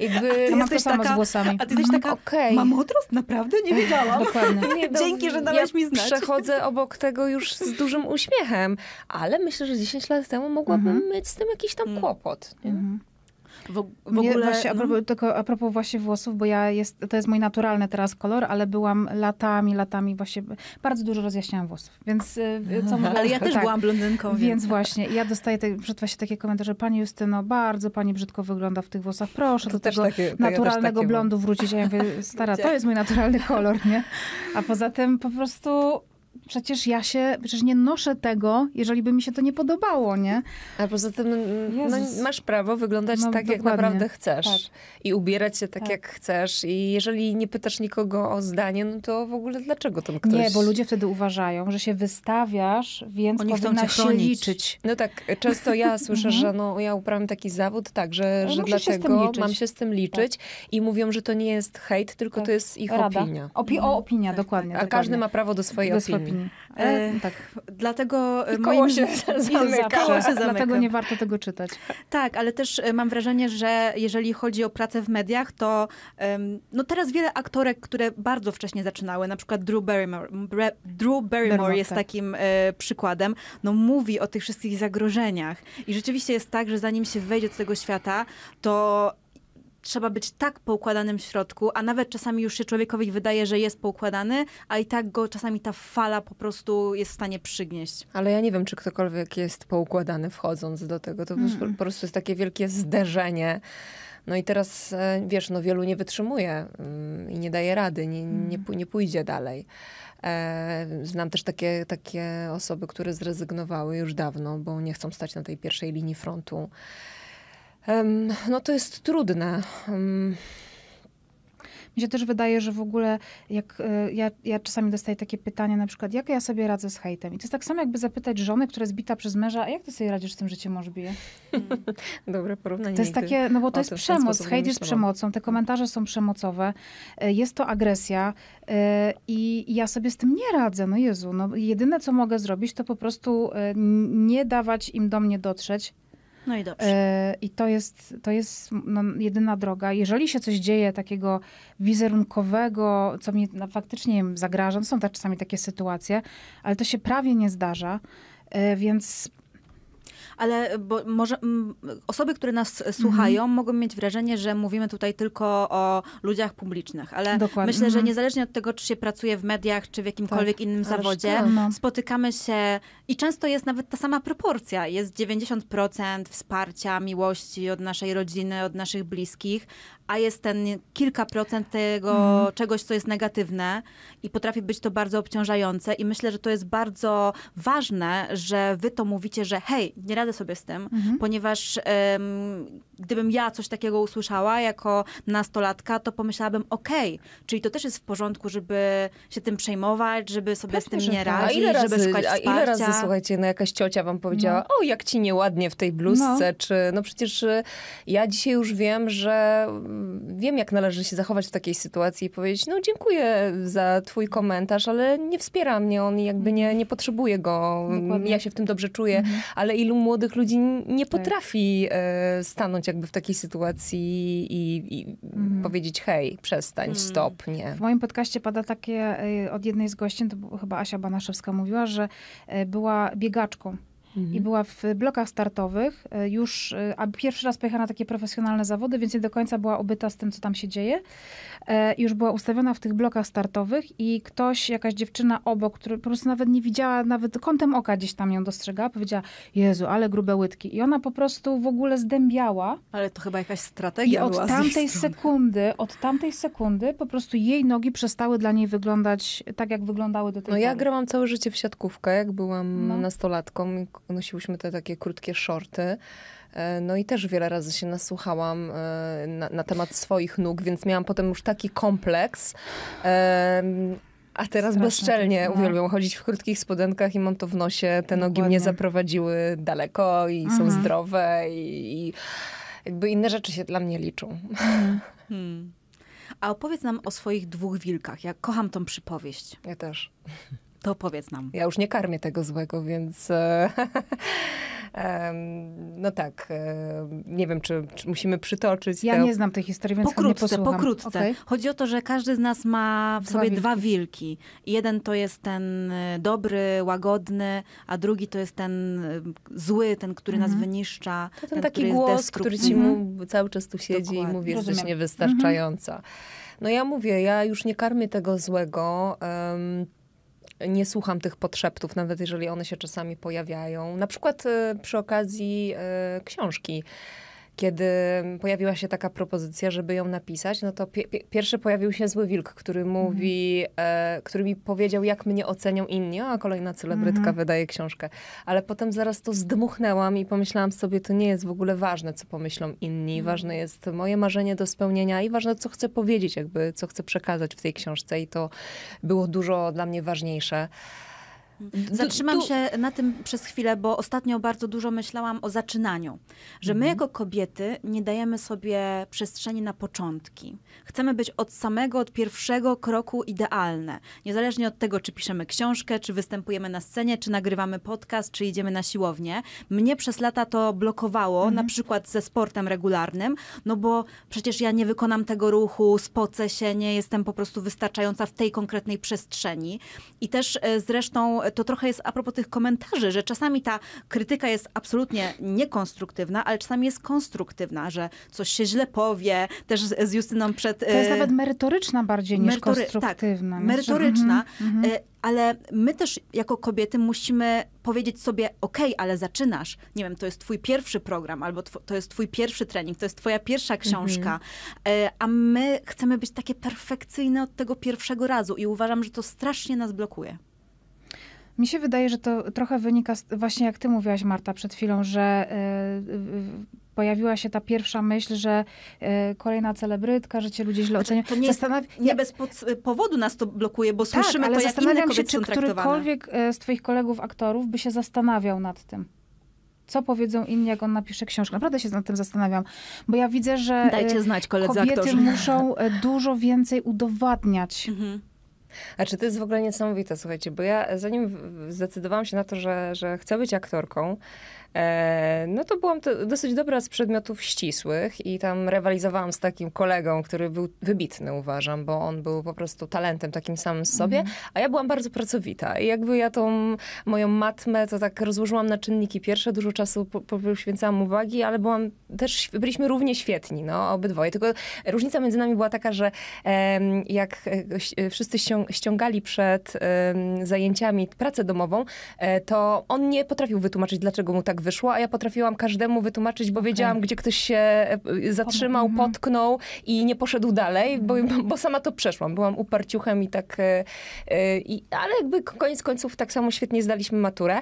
Mhm. Jakby, a ty to taka, z włosami. A ty jesteś mhm, taka, okay. mam odrost? Naprawdę? Nie wiedziałam. Dokładnie. Nie, do, no, Dzięki, że dałaś ja mi znać. przechodzę obok tego już z dużym uśmiechem, ale myślę, że 10 lat temu mogłabym mieć z tym jakiś tam mm. kłopot. Nie? W, w ogóle... Właśnie, a, mhm. propos, tylko a propos właśnie włosów, bo ja jest, to jest mój naturalny teraz kolor, ale byłam latami, latami właśnie, bardzo dużo rozjaśniałam włosów, więc y, y, co mówię? Ale ja też tak. byłam blondynką. Więc, więc właśnie, ja dostaję te, właśnie takie komentarze, pani Justyno, bardzo pani brzydko wygląda w tych włosach, proszę to do tego takie, naturalnego blondu wrócić. ja mówię, stara, to jest mój naturalny kolor, nie? A poza tym po prostu przecież ja się, przecież nie noszę tego, jeżeli by mi się to nie podobało, nie? A poza tym no, no masz prawo wyglądać no, tak, dokładnie. jak naprawdę chcesz. Tak. I ubierać się tak, tak, jak chcesz. I jeżeli nie pytasz nikogo o zdanie, no to w ogóle dlaczego ten ktoś... Nie, bo ludzie wtedy uważają, że się wystawiasz, więc Oni powinna się liczyć. No tak, często ja mhm. słyszę, że no, ja uprawiam taki zawód, tak, że, no, że dlatego się mam się z tym liczyć. Tak. I mówią, że to nie jest hejt, tylko tak. to jest ich Rada. opinia. Opi o mhm. opinia, dokładnie. A dokładnie. każdy ma prawo do swojej do opinii. E, e, tak. Dlatego e, I koło moim... się zamyka. Koło się Dlatego nie warto tego czytać. Tak, ale też e, mam wrażenie, że jeżeli chodzi o pracę w mediach, to no teraz wiele aktorek, które bardzo wcześnie zaczynały, na przykład Drew Barrymore, Drew Barrymore jest tak. takim przykładem, no mówi o tych wszystkich zagrożeniach i rzeczywiście jest tak, że zanim się wejdzie do tego świata, to trzeba być tak poukładanym w środku, a nawet czasami już się człowiekowi wydaje, że jest poukładany, a i tak go czasami ta fala po prostu jest w stanie przygnieść. Ale ja nie wiem, czy ktokolwiek jest poukładany wchodząc do tego. To mm. po prostu jest takie wielkie zderzenie. No i teraz, e, wiesz, no wielu nie wytrzymuje mm, i nie daje rady, nie, nie, mm. nie pójdzie dalej. E, znam też takie, takie osoby, które zrezygnowały już dawno, bo nie chcą stać na tej pierwszej linii frontu no to jest trudne. Mi się też wydaje, że w ogóle jak e, ja, ja czasami dostaję takie pytania, na przykład, jak ja sobie radzę z hejtem? I to jest tak samo, jakby zapytać żony, która jest bita przez męża, a jak ty sobie radzisz z tym, że cię mąż bije? Hmm. Dobre porównanie. To jest takie, no bo to jest przemoc. Hejt jest no. przemocą, te komentarze są przemocowe, e, jest to agresja e, i ja sobie z tym nie radzę. No Jezu, no jedyne, co mogę zrobić, to po prostu nie dawać im do mnie dotrzeć, no i dobrze. E, I to jest, to jest no, jedyna droga. Jeżeli się coś dzieje takiego wizerunkowego, co mnie no, faktycznie zagraża, no, są też czasami takie sytuacje, ale to się prawie nie zdarza, e, więc ale bo może, osoby, które nas słuchają, mhm. mogą mieć wrażenie, że mówimy tutaj tylko o ludziach publicznych, ale Dokładnie. myślę, że mhm. niezależnie od tego, czy się pracuje w mediach, czy w jakimkolwiek tak. innym zawodzie, no. spotykamy się i często jest nawet ta sama proporcja. Jest 90% wsparcia, miłości od naszej rodziny, od naszych bliskich, a jest ten kilka procent tego mm. czegoś, co jest negatywne i potrafi być to bardzo obciążające i myślę, że to jest bardzo ważne, że wy to mówicie, że hej, nie radzę sobie z tym, mm-hmm. ponieważ um, gdybym ja coś takiego usłyszała jako nastolatka, to pomyślałabym okej, okay, czyli to też jest w porządku, żeby się tym przejmować, żeby sobie Pewnie, tak, z tym nie tak. radzić, ile razy, żeby szukać wsparcia. A ile razy, słuchajcie, no jakaś ciocia wam powiedziała, no. o jak ci nieładnie w tej bluzce, no. czy no przecież y, ja dzisiaj już wiem, że wiem, jak należy się zachować w takiej sytuacji i powiedzieć, no dziękuję za twój komentarz, ale nie wspiera mnie on i jakby nie, mhm. nie potrzebuje go. Dokładnie. Ja się w tym dobrze czuję. Mhm. Ale ilu młodych ludzi nie tak. potrafi e, stanąć jakby w takiej sytuacji i, i mhm. powiedzieć hej, przestań, mhm. stop, nie. W moim podcaście pada takie, e, od jednej z gościń, to chyba Asia Banaszewska mówiła, że e, była biegaczką Mhm. I była w blokach startowych, e, już, e, a pierwszy raz pojechała na takie profesjonalne zawody, więc nie do końca była obyta z tym, co tam się dzieje. E, już była ustawiona w tych blokach startowych i ktoś, jakaś dziewczyna obok, która po prostu nawet nie widziała, nawet kątem oka gdzieś tam ją dostrzegała, powiedziała, Jezu, ale grube łydki. I ona po prostu w ogóle zdębiała. Ale to chyba jakaś strategia I od była tamtej sekundy, od tamtej sekundy po prostu jej nogi przestały dla niej wyglądać tak, jak wyglądały do tej no, pory. No ja grałam całe życie w siatkówkę, jak byłam no. nastolatką nosiłyśmy te takie krótkie shorty. E, no i też wiele razy się nasłuchałam e, na, na temat swoich nóg, więc miałam potem już taki kompleks. E, a teraz Straszne, bezczelnie no. uwielbiam chodzić w krótkich spodenkach i mam to w nosie. Te no nogi mnie zaprowadziły daleko i mhm. są zdrowe i, i, jakby inne rzeczy się dla mnie liczą. Mhm. Hmm. A opowiedz nam o swoich dwóch wilkach. Ja kocham tą przypowieść. Ja też to powiedz nam. Ja już nie karmię tego złego, więc. E, no tak, e, nie wiem, czy, czy musimy przytoczyć. Ja te... nie znam tej historii, więc pokrótce, nie Pokrótce, okay. Chodzi o to, że każdy z nas ma w dwa sobie wilki. dwa wilki. Jeden to jest ten e, dobry, łagodny, a drugi to jest ten zły, ten, który nas mhm. wyniszcza. To ten, ten taki głos, który ci mu mhm. cały czas tu siedzi Dokładnie. i mówi, jesteś niewystarczająca. Mm -hmm. No ja mówię, ja już nie karmię tego złego. Um, nie słucham tych potrzeptów, nawet jeżeli one się czasami pojawiają. Na przykład y, przy okazji y, książki kiedy pojawiła się taka propozycja, żeby ją napisać, no to pi- pierwszy pojawił się Zły Wilk, który mhm. mówi, e, który mi powiedział, jak mnie ocenią inni, a kolejna celebrytka mhm. wydaje książkę. Ale potem zaraz to zdmuchnęłam i pomyślałam sobie, to nie jest w ogóle ważne, co pomyślą inni, mhm. ważne jest moje marzenie do spełnienia i ważne, co chcę powiedzieć, jakby, co chcę przekazać w tej książce i to było dużo dla mnie ważniejsze. Mhm. Zatrzymam tu... się na tym przez chwilę, bo ostatnio bardzo dużo myślałam o zaczynaniu. Że my mhm. jako kobiety nie dajemy sobie przestrzeni na początki. Chcemy być od samego, od pierwszego kroku idealne. Niezależnie od tego, czy piszemy książkę, czy występujemy na scenie, czy nagrywamy podcast, czy idziemy na siłownię. Mnie przez lata to blokowało, mhm. na przykład ze sportem regularnym, no bo przecież ja nie wykonam tego ruchu, spocę się, nie jestem po prostu wystarczająca w tej konkretnej przestrzeni. I też e, zresztą to trochę jest a propos tych komentarzy, że czasami ta krytyka jest absolutnie niekonstruktywna, ale czasami jest konstruktywna, że coś się źle powie, też z Justyną przed... To jest e, nawet merytoryczna bardziej merytory, niż tak, konstruktywna. Tak, merytoryczna, mhm, mhm, mhm. E, ale my też jako kobiety musimy powiedzieć sobie, ok, ale zaczynasz, nie wiem, to jest twój pierwszy program, albo to jest twój pierwszy trening, to jest twoja pierwsza książka, e, a my chcemy być takie perfekcyjne od tego pierwszego razu i uważam, że to strasznie nas blokuje. Mi się wydaje, że to trochę wynika z, właśnie jak ty mówiłaś, Marta, przed chwilą, że y, y, pojawiła się ta pierwsza myśl, że y, kolejna celebrytka, że cię ludzie źle oceniają. To nie, Zastanaw... nie bez pod, e, powodu nas to blokuje, bo tak, słyszymy ale to, zastanawiam się, czy którykolwiek z twoich kolegów aktorów by się zastanawiał nad tym co powiedzą inni, jak on napisze książkę. Naprawdę się nad tym zastanawiam, bo ja widzę, że Dajcie znać, koledzy kobiety aktorzy. muszą dużo więcej udowadniać. Mhm. A czy to jest w ogóle niesamowite, słuchajcie, bo ja zanim zdecydowałam się na to, że, że chcę być aktorką, e, no to byłam to dosyć dobra z przedmiotów ścisłych i tam rywalizowałam z takim kolegą, który był wybitny, uważam, bo on był po prostu talentem takim samym z sobie, mm. a ja byłam bardzo pracowita. I jakby ja tą moją matmę to tak rozłożyłam na czynniki pierwsze, dużo czasu po, po, poświęcałam uwagi, ale byłam też, byliśmy równie świetni, no, obydwoje. Tylko różnica między nami była taka, że e, jak e, wszyscy się ściągali przed zajęciami pracę domową, e, to on nie potrafił wytłumaczyć, dlaczego mu tak wyszło, a ja potrafiłam każdemu wytłumaczyć, bo okay. wiedziałam, gdzie ktoś się e, e, zatrzymał, mhm. potknął i nie poszedł dalej, bo, mhm. bo sama to przeszłam. Byłam uparciuchem i tak, i, ale jakby koniec końców tak samo świetnie zdaliśmy maturę.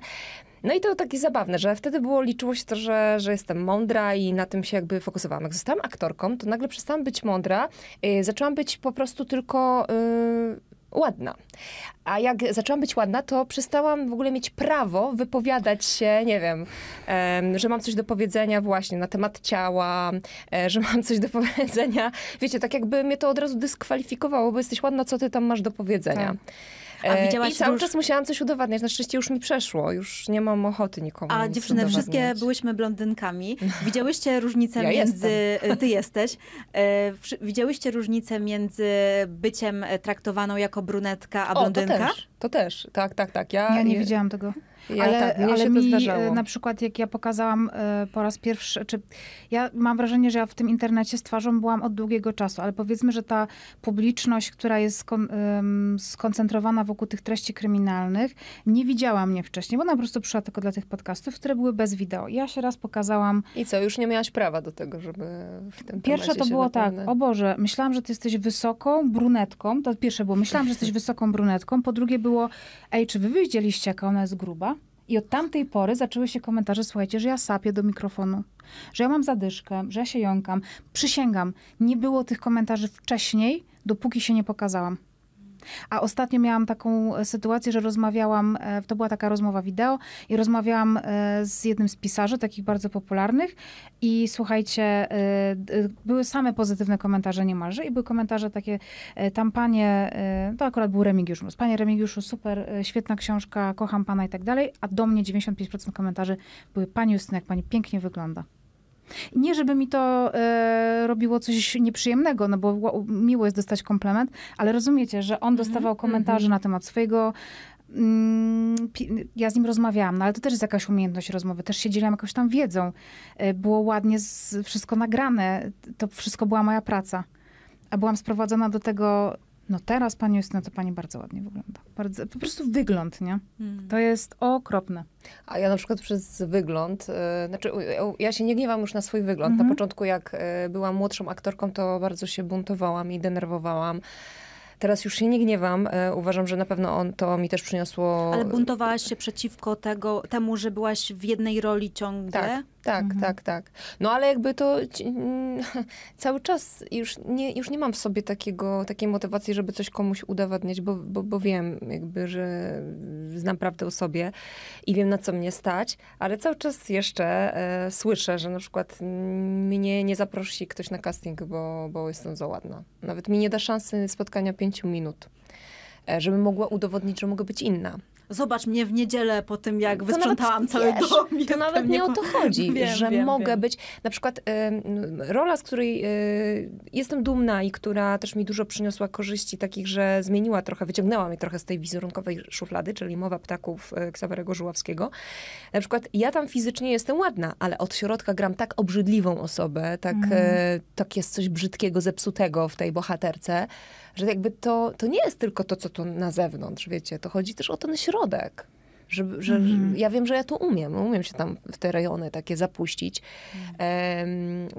No i to takie zabawne, że wtedy było, liczyło się to, że, że jestem mądra i na tym się jakby fokusowałam. Jak zostałam aktorką, to nagle przestałam być mądra, yy, zaczęłam być po prostu tylko ładna. A jak zaczęłam być ładna, to przestałam w ogóle mieć prawo wypowiadać się, nie wiem, że mam coś do powiedzenia właśnie na temat ciała, e, że mam coś do powiedzenia. Wiecie, tak jakby mnie to od razu dyskwalifikowało, bo jesteś ładna, co ty tam masz do powiedzenia. Tak. E, widziałaś I cały róż... czas musiałam coś udowadniać. Na szczęście już mi przeszło. Już nie mam ochoty nikomu A dziewczyny, wszystkie byłyśmy blondynkami. No. Widziałyście różnicę ja między... Jestem. E, ty jesteś. E, widziałyście różnicę między byciem traktowaną jako brunetka, a blondynka? O, to też. To też. Tak, tak, tak. Ja, ja nie widziałam tego. Ja, ale tak, mnie ale mi e, zdarzało. na przykład jak ja pokazałam e, po raz pierwszy, czy ja mam wrażenie, że ja w tym internecie z twarzą byłam od długiego czasu, ale powiedzmy, że ta publiczność, która jest skon, skoncentrowana wokół tych treści kryminalnych, nie widziała mnie wcześniej, bo ona po prostu przyszła tylko dla tych podcastów, które były bez wideo. Ja się raz pokazałam. I co, już nie miałaś prawa do tego, żeby w tym Pierwsze to było tak, o Boże, myślałam, że ty jesteś wysoką brunetką, to pierwsze było, myślałam, że jesteś wysoką brunetką, po drugie było, ej, czy wy widzieliście, jaka ona jest gruba? I od tamtej pory zaczęły się komentarze, słuchajcie, że ja sapię do mikrofonu, że ja mam zadyszkę, że ja się jąkam. Przysięgam, nie było tych komentarzy wcześniej, dopóki się nie pokazałam. A ostatnio miałam taką e, sytuację, że rozmawiałam, e, to była taka rozmowa wideo i rozmawiałam e, z jednym z pisarzy, takich bardzo popularnych i słuchajcie, były same pozytywne komentarze niemalże i były komentarze takie, tam panie, to akurat był Remigiusz panie Remigiuszu, super, świetna książka, kocham pana i tak dalej, a do mnie 95% komentarzy były, pani jak pani pięknie wygląda. Nie, żeby mi to y, robiło coś nieprzyjemnego, no bo miło jest dostać komplement, ale rozumiecie, że on mhm, dostawał mhm. komentarze na temat swojego mm, ja z nim rozmawiałam, no ale to też jest jakaś umiejętność rozmowy, też się dzieliłam jakąś tam wiedzą. E, było ładnie z, wszystko nagrane, to wszystko była moja praca. A byłam sprowadzona do tego, no teraz pani na to pani bardzo ładnie wygląda. Bardzo, po prostu wygląd, nie? Hmm. To jest okropne. A ja na przykład przez wygląd, y, znaczy ja się nie gniewam już na swój wygląd. Na mhm. początku jak y, byłam młodszą aktorką, to bardzo się buntowałam i denerwowałam. Teraz już się nie gniewam. E, uważam, że na pewno on to mi też przyniosło. Ale buntowałaś się przeciwko tego, temu, że byłaś w jednej roli ciągle? Tak. Tak, mhm. tak, tak. No ale jakby to cały czas już nie, już nie mam w sobie takiego, takiej motywacji, żeby coś komuś udowadniać, bo, bo, bo wiem jakby, że znam prawdę o sobie i wiem na co mnie stać, ale cały czas jeszcze e, słyszę, że na przykład mnie nie zaprosi ktoś na casting, bo, bo jestem za ładna. Nawet mi nie da szansy spotkania pięciu minut, e, żebym mogła udowodnić, że mogę być inna zobacz mnie w niedzielę po tym, jak wysprzątałam cały wiesz, dom. To jestem, nawet nie o to chodzi, wiem, że wiem, mogę wiem. być, na przykład y, rola, z której y, jestem dumna i która też mi dużo przyniosła korzyści takich, że zmieniła trochę, wyciągnęła mnie trochę z tej wizerunkowej szuflady, czyli Mowa ptaków y, Ksawerego Żuławskiego. Na przykład ja tam fizycznie jestem ładna, ale od środka gram tak obrzydliwą osobę, tak, mm. y, tak jest coś brzydkiego, zepsutego w tej bohaterce, że jakby to, to nie jest tylko to, co tu na zewnątrz, wiecie, to chodzi też o ten środek. Że, że, mm. Ja wiem, że ja to umiem. Umiem się tam w te rejony takie zapuścić, mm.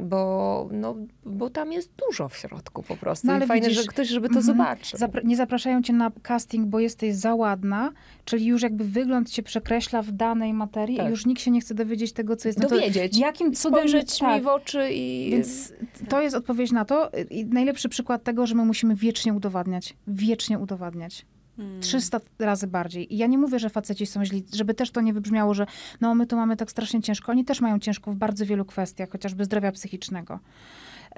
bo, no, bo tam jest dużo w środku po prostu. No, ale fajne, widzisz, że ktoś, żeby to mm, zobaczył. Zapra nie zapraszają cię na casting, bo jesteś za ładna, czyli już jakby wygląd cię przekreśla w danej materii tak. i już nikt się nie chce dowiedzieć tego, co jest. No Dowiedzieć. jakim cudem... Spojrzeć tak. mi w oczy i... Więc to jest odpowiedź na to. I najlepszy przykład tego, że my musimy wiecznie udowadniać. Wiecznie udowadniać. 300 hmm. razy bardziej. I ja nie mówię, że faceci są źli, żeby też to nie wybrzmiało, że no my tu mamy tak strasznie ciężko. Oni też mają ciężko w bardzo wielu kwestiach, chociażby zdrowia psychicznego.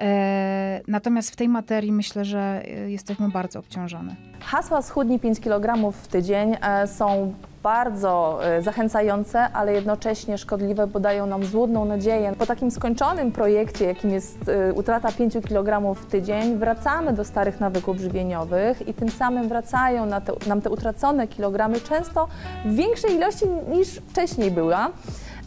E, natomiast w tej materii myślę, że e, jesteśmy bardzo obciążone. Hasła schudni 5 kg w tydzień e, są bardzo zachęcające, ale jednocześnie szkodliwe, bo dają nam złudną nadzieję. Po takim skończonym projekcie, jakim jest utrata 5 kg w tydzień, wracamy do starych nawyków żywieniowych i tym samym wracają na te, nam te utracone kilogramy często w większej ilości niż wcześniej była.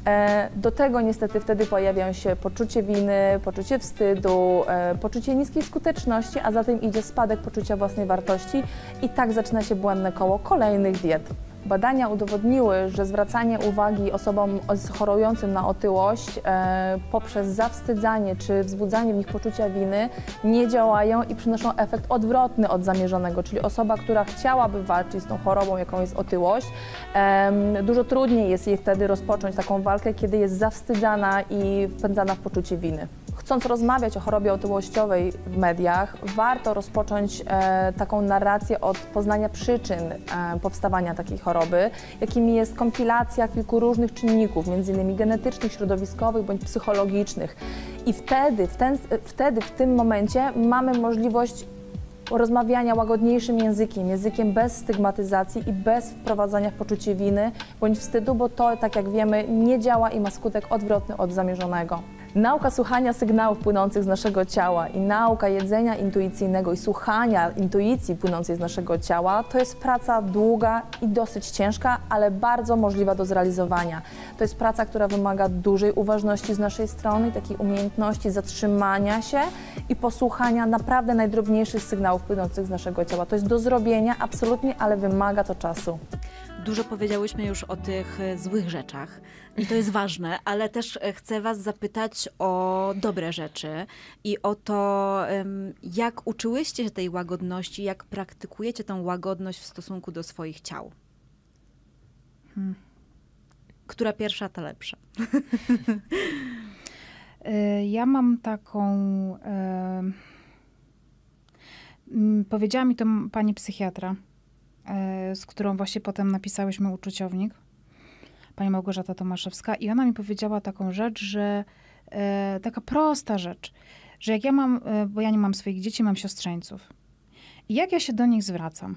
E, do tego niestety wtedy pojawiają się poczucie winy, poczucie wstydu, e, poczucie niskiej skuteczności, a za tym idzie spadek poczucia własnej wartości i tak zaczyna się błędne koło kolejnych diet. Badania udowodniły, że zwracanie uwagi osobom chorującym na otyłość e, poprzez zawstydzanie czy wzbudzanie w nich poczucia winy nie działają i przynoszą efekt odwrotny od zamierzonego, czyli osoba, która chciałaby walczyć z tą chorobą, jaką jest otyłość, dużo trudniej jest jej wtedy rozpocząć taką walkę, kiedy jest zawstydzana i wpędzana w poczucie winy chcąc rozmawiać o chorobie otyłościowej w mediach, warto rozpocząć e, taką narrację od poznania przyczyn e, powstawania takiej choroby, jakimi jest kompilacja kilku różnych czynników, m.in. genetycznych, środowiskowych bądź psychologicznych. I wtedy w, ten, wtedy, w tym momencie mamy możliwość rozmawiania łagodniejszym językiem, językiem bez stygmatyzacji i bez wprowadzania w poczucie winy bądź wstydu, bo to, tak jak wiemy, nie działa i ma skutek odwrotny od zamierzonego. Nauka słuchania sygnałów płynących z naszego ciała i nauka jedzenia intuicyjnego i słuchania intuicji płynącej z naszego ciała to jest praca długa i dosyć ciężka, ale bardzo możliwa do zrealizowania. To jest praca, która wymaga dużej uważności z naszej strony, takiej umiejętności zatrzymania się i posłuchania naprawdę najdrobniejszych sygnałów płynących z naszego ciała. To jest do zrobienia absolutnie, ale wymaga to czasu. Dużo powiedziałyśmy już o tych e, złych rzeczach, i to jest ważne, ale też e, chcę Was zapytać o dobre rzeczy i o to, jak uczyłyście się tej łagodności, jak praktykujecie tą łagodność w stosunku do swoich ciał. Hmm. Która pierwsza, ta lepsza. E, ja mam taką. powiedziała mi to pani psychiatra, e, z którą właśnie potem napisałyśmy uczuciownik pani Małgorzata Tomaszewska i ona mi powiedziała taką rzecz, że e, taka prosta rzecz, że jak ja mam, e, bo ja nie mam swoich dzieci, mam siostrzeńców. I jak ja się do nich zwracam?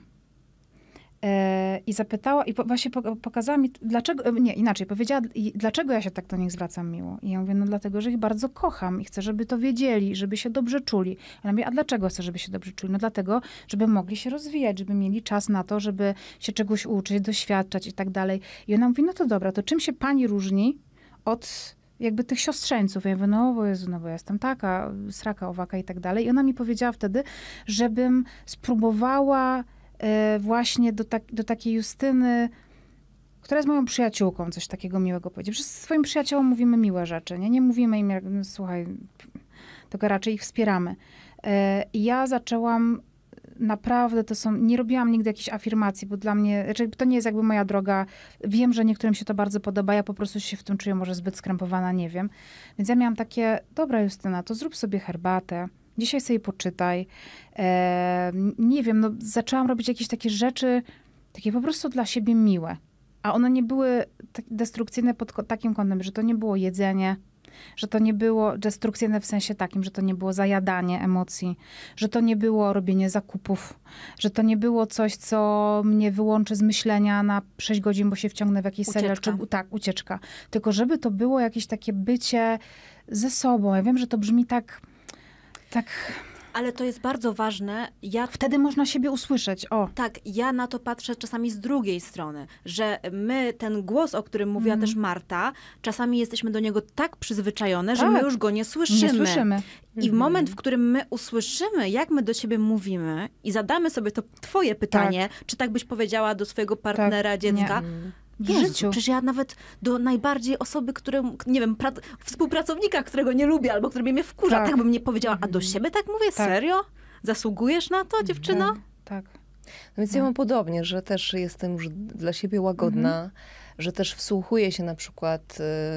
i zapytała, i właśnie pokazała mi, dlaczego, e, nie, inaczej, powiedziała, dlaczego ja się tak do nich zwracam miło. I ja mówię, no dlatego, że ich bardzo kocham i chcę, żeby to wiedzieli, żeby się dobrze czuli. ona mówię, a dlaczego chcę, żeby się dobrze czuli? No dlatego, żeby mogli się rozwijać, żeby mieli czas na to, żeby się czegoś uczyć, doświadczać i tak dalej. I ona mówi, no to dobra, to czym się pani różni od jakby tych siostrzeńców. Ja mówię, no bo Jezu, no bo jestem taka, sraka, owaka i tak dalej. I ona mi powiedziała wtedy, żebym spróbowała Y, właśnie do, tak, do takiej Justyny, która jest moją przyjaciółką, coś takiego miłego powiedzieć. Przez swoim przyjaciołom mówimy miłe rzeczy, nie? Nie mówimy im, jak, no, słuchaj, tylko raczej ich wspieramy. Y, I ja zaczęłam naprawdę to są, nie robiłam nigdy jakichś afirmacji, bo dla mnie, znaczy to nie jest jakby moja droga. Wiem, że niektórym się to bardzo podoba, ja po prostu się w tym czuję może zbyt skrępowana, nie wiem. Więc ja miałam takie, dobra Justyna, to zrób sobie herbatę, Dzisiaj sobie poczytaj. E, nie wiem, no, zaczęłam robić jakieś takie rzeczy, takie po prostu dla siebie miłe. A one nie były tak destrukcyjne pod takim kątem, że to nie było jedzenie, że to nie było destrukcyjne w sensie takim, że to nie było zajadanie emocji, że to nie było robienie zakupów, że to nie było coś, co mnie wyłączy z myślenia na 6 godzin, bo się wciągnę w jakiś serial, czy tak, ucieczka. Tylko żeby to było jakieś takie bycie ze sobą. Ja wiem, że to brzmi tak tak. Ale to jest bardzo ważne. Ja... Wtedy można siebie usłyszeć. O. Tak, ja na to patrzę czasami z drugiej strony, że my ten głos, o którym mówiła mm. też Marta, czasami jesteśmy do niego tak przyzwyczajone, tak. że my tak. już go nie słyszymy. Nie słyszymy. I mm. moment, mhm. w którym my usłyszymy, jak my do siebie mówimy i zadamy sobie to twoje pytanie, tak. czy tak byś powiedziała do swojego partnera, tak. dziecka, nie mhm w Jezu, życiu. Przecież ja nawet do najbardziej osoby, które, nie wiem, pra- współpracownika, którego nie lubię albo który mnie wkurza, tak, tak bym nie powiedziała, a do mhm. siebie tak mówię? Tak. Serio? Zasługujesz na to, dziewczyna? Tak. tak. No więc ja no. mam podobnie, że też jestem już dla siebie łagodna, mhm. że też wsłuchuję się na przykład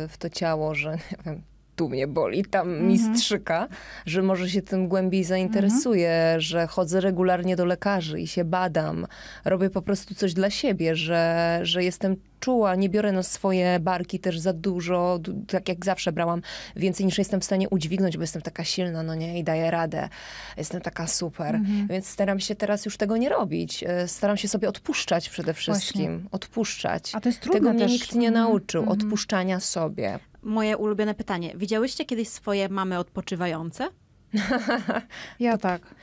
y, w to ciało, że nie wiem, tu mnie boli, tam mhm. mistrzyka, że może się tym głębiej zainteresuję, mhm. że chodzę regularnie do lekarzy i się badam, robię po prostu coś dla siebie, że, że jestem czuła, nie biorę na swoje barki też za dużo, tak jak zawsze brałam więcej niż jestem w stanie udźwignąć, bo jestem taka silna, no nie, i daję radę, jestem taka super, mhm. więc staram się teraz już tego nie robić, e, staram się sobie odpuszczać przede wszystkim, Właśnie. odpuszczać. A to jest trudne Tego mnie też. nikt nie nauczył, mhm. odpuszczania sobie moje ulubione pytanie. Widziałyście kiedyś swoje mamy odpoczywające? ja tak.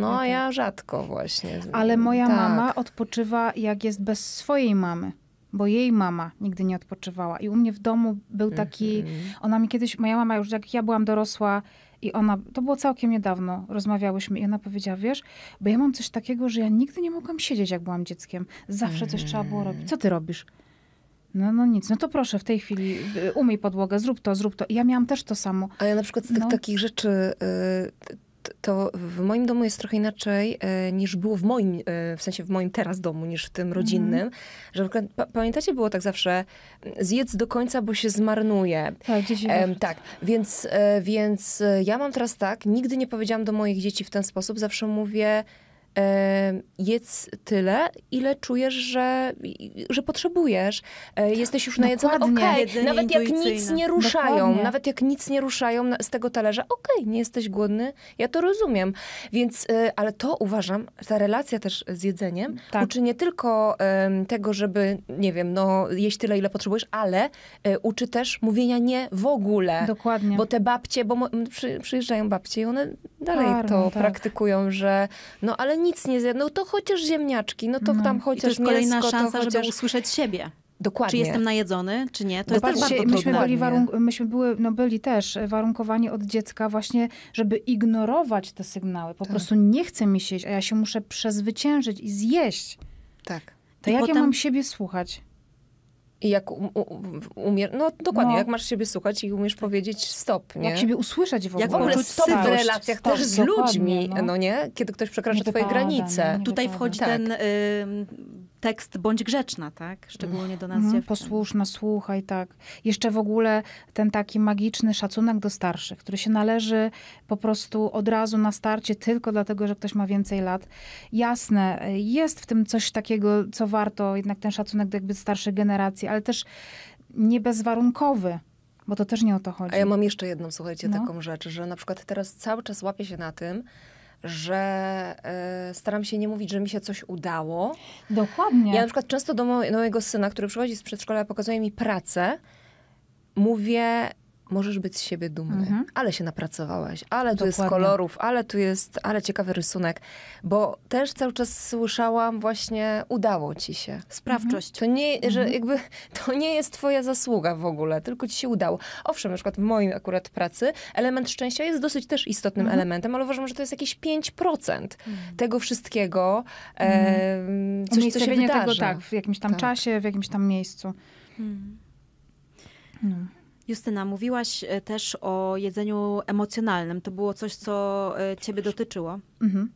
No, okay. ja rzadko właśnie. Ale moja tak. mama odpoczywa, jak jest bez swojej mamy bo jej mama nigdy nie odpoczywała. I u mnie w domu był taki, mhm. ona mi kiedyś, moja mama już jak ja byłam dorosła i ona, to było całkiem niedawno, rozmawiałyśmy i ona powiedziała, wiesz, bo ja mam coś takiego, że ja nigdy nie mogłam siedzieć, jak byłam dzieckiem. Zawsze coś trzeba było robić. Co ty robisz? No, no nic, no to proszę w tej chwili y, umyj podłogę, zrób to, zrób to. I ja miałam też to samo. A ja na przykład z tych no. takich rzeczy... Y, to w moim domu jest trochę inaczej y, niż było w moim, w sensie w moim teraz domu, niż w tym rodzinnym. Mm. Że pa, pamiętacie, było tak zawsze, zjedz do końca, bo się zmarnuje. Tak, e, Tak, więc, więc ja mam teraz tak, nigdy nie powiedziałam do moich dzieci w ten sposób, zawsze mówię, jedz tyle, ile czujesz, że, że potrzebujesz. E, jesteś już najedzony, okej. Okay. Nawet jak nic nie ruszają, Dokładnie. nawet jak nic nie ruszają z tego talerza, okej, okay, nie jesteś głodny, ja to rozumiem. Więc, e, ale to uważam, ta relacja też z jedzeniem tak. uczy nie tylko tego, żeby, nie wiem, no jeść tyle, ile potrzebujesz, ale e, uczy też mówienia nie w ogóle. Dokładnie. Bo te babcie, bo przy, przyjeżdżają babcie i one dalej to tak. praktykują, że no ale nie nic nie zjedną, to chociaż ziemniaczki, no to no. tam chociaż I to jest kolejna szansa, chociaż... żeby usłyszeć siebie. Dokładnie. Czy jestem najedzony, czy nie? To Dokładnie. No jest też bardzo myśmy byli, warunk- myśmy były, no byli też warunkowani od dziecka właśnie, żeby ignorować te sygnały. Po tak. prostu nie chcę mi się jeść, a ja się muszę przezwyciężyć i zjeść. Tak. To I jak potem... ja mam siebie słuchać? I jak umiesz, no dokładnie, no. jak masz siebie słuchać i umiesz powiedzieć stop, nie? Jak siebie usłyszeć w ogóle. Jak w ogóle stop w relacjach stop, też z ludźmi, no. no. nie? Kiedy ktoś przekracza nie twoje wypada, granice. Nie, nie Tutaj wypada. wchodzi tak. ten y, tekst bądź grzeczna, tak? Szczególnie do nas mhm, dziewczyn. Posłuszna, słuchaj, tak. Jeszcze w ogóle ten taki magiczny szacunek do starszych, który się należy po prostu od razu na starcie tylko dlatego, że ktoś ma więcej lat. Jasne, jest w tym coś takiego, co warto, jednak ten szacunek do jakby starszej generacji, ale też nie bezwarunkowy bo to też nie o to chodzi. A ja mam jeszcze jedną, słuchajcie, no. taką rzecz, że na przykład teraz cały czas łapię się na tym, że y, staram się nie mówić, że mi się coś udało. Dokładnie. Ja na przykład często do mojego syna, który przychodzi z przedszkola, pokazuje mi pracę, mówię, możesz być z siebie dumny, mhm. ale się napracowałeś, ale tu Dokładnie. jest kolorów, ale tu jest, ale ciekawy rysunek, bo też cały czas słyszałam właśnie udało ci się. Sprawczość. To nie, że mhm. jakby to nie jest twoja zasługa w ogóle, tylko ci się udało. Owszem, na przykład w moim akurat pracy element szczęścia jest dosyć też istotnym mhm. elementem, ale uważam, że to jest jakieś 5% mhm. tego wszystkiego, mhm. e, coś, co się wydarza. tego tak, w jakimś tam tak. czasie, w jakimś tam miejscu. Mhm. No. Justyna, mówiłaś e, też o jedzeniu emocjonalnym. To było coś, co e, ciebie dotyczyło. Mhm.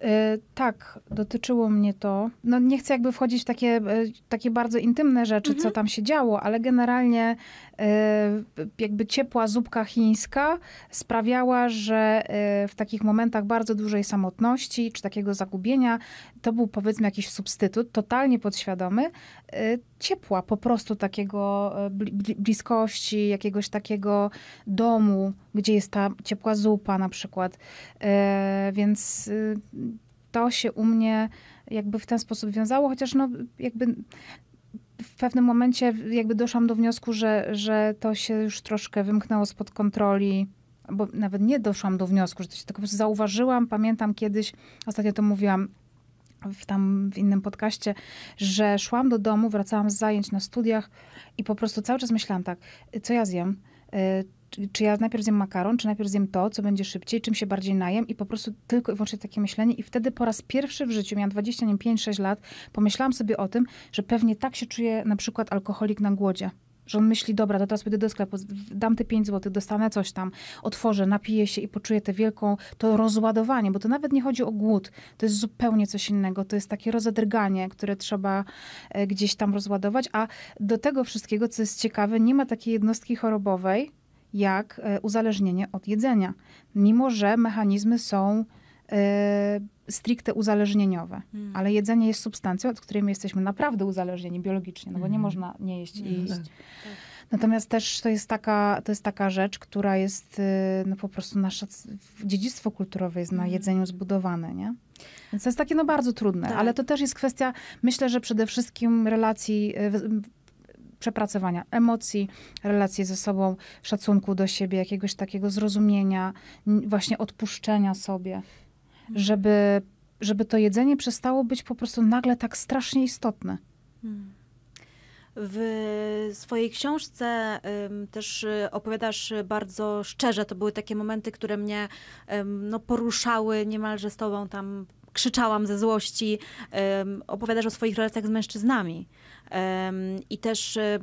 E, tak, dotyczyło mnie to. No nie chcę jakby wchodzić w takie, takie bardzo intymne rzeczy, mhm. co tam się działo, ale generalnie E, jakby ciepła zupka chińska sprawiała, że e, w takich momentach bardzo dużej samotności czy takiego zagubienia to był powiedzmy jakiś substytut, totalnie podświadomy, e, ciepła, po prostu takiego bliskości, jakiegoś takiego domu, gdzie jest ta ciepła zupa na przykład. Więc y, to się u mnie jakby w ten sposób wiązało, chociaż no jakby w pewnym momencie jakby doszłam do wniosku, że, że to się już troszkę wymknęło spod kontroli, bo nawet nie doszłam do wniosku, że to się tylko po prostu zauważyłam. Pamiętam kiedyś, ostatnio to mówiłam, w tam w innym podcaście, że szłam do domu, wracałam z zajęć na studiach i po prostu cały czas myślałam tak, co ja zjem, Y, czy, ja najpierw zjem makaron, czy najpierw zjem to, co będzie szybciej, czym się bardziej najem i po prostu tylko i wyłącznie takie myślenie. I wtedy po raz pierwszy w życiu, miałam 25 6 lat, pomyślałam sobie o tym, że pewnie tak się czuje na przykład alkoholik na głodzie. Że on myśli, dobra, to teraz pójdę do sklepu, dam te 5 zł, dostanę coś tam, otworzę, napiję się i poczuję tę wielką, to rozładowanie, bo to nawet nie chodzi o głód, to jest zupełnie coś innego, to jest takie rozedrganie, które trzeba e, gdzieś tam rozładować, a do tego wszystkiego, co jest ciekawe, nie ma takiej jednostki chorobowej, jak e, uzależnienie od jedzenia. Mimo, że mechanizmy są Y, stricte uzależnieniowe, hmm. ale jedzenie jest substancją, od której my jesteśmy naprawdę uzależnieni biologicznie, no bo nie hmm. można nie jeść i jeść. Hmm. Tak. Natomiast też to jest taka, to jest taka rzecz, która jest y, no po prostu nasze dziedzictwo kulturowe jest na jedzeniu zbudowane, nie? Więc to jest takie no bardzo trudne, tak. ale to też jest kwestia, myślę, że przede wszystkim relacji y, przepracowania emocji, relacji ze sobą, szacunku do siebie, jakiegoś takiego zrozumienia, właśnie odpuszczenia sobie. Mhm. żeby, żeby to jedzenie przestało być po prostu nagle tak strasznie istotne. Mhm. W swojej książce um, też y, opowiadasz bardzo szczerze. To były takie momenty, które mnie um, no, poruszały niemalże z tobą tam. Krzyczałam ze złości. Um, opowiadasz o swoich relacjach z mężczyznami. I też y,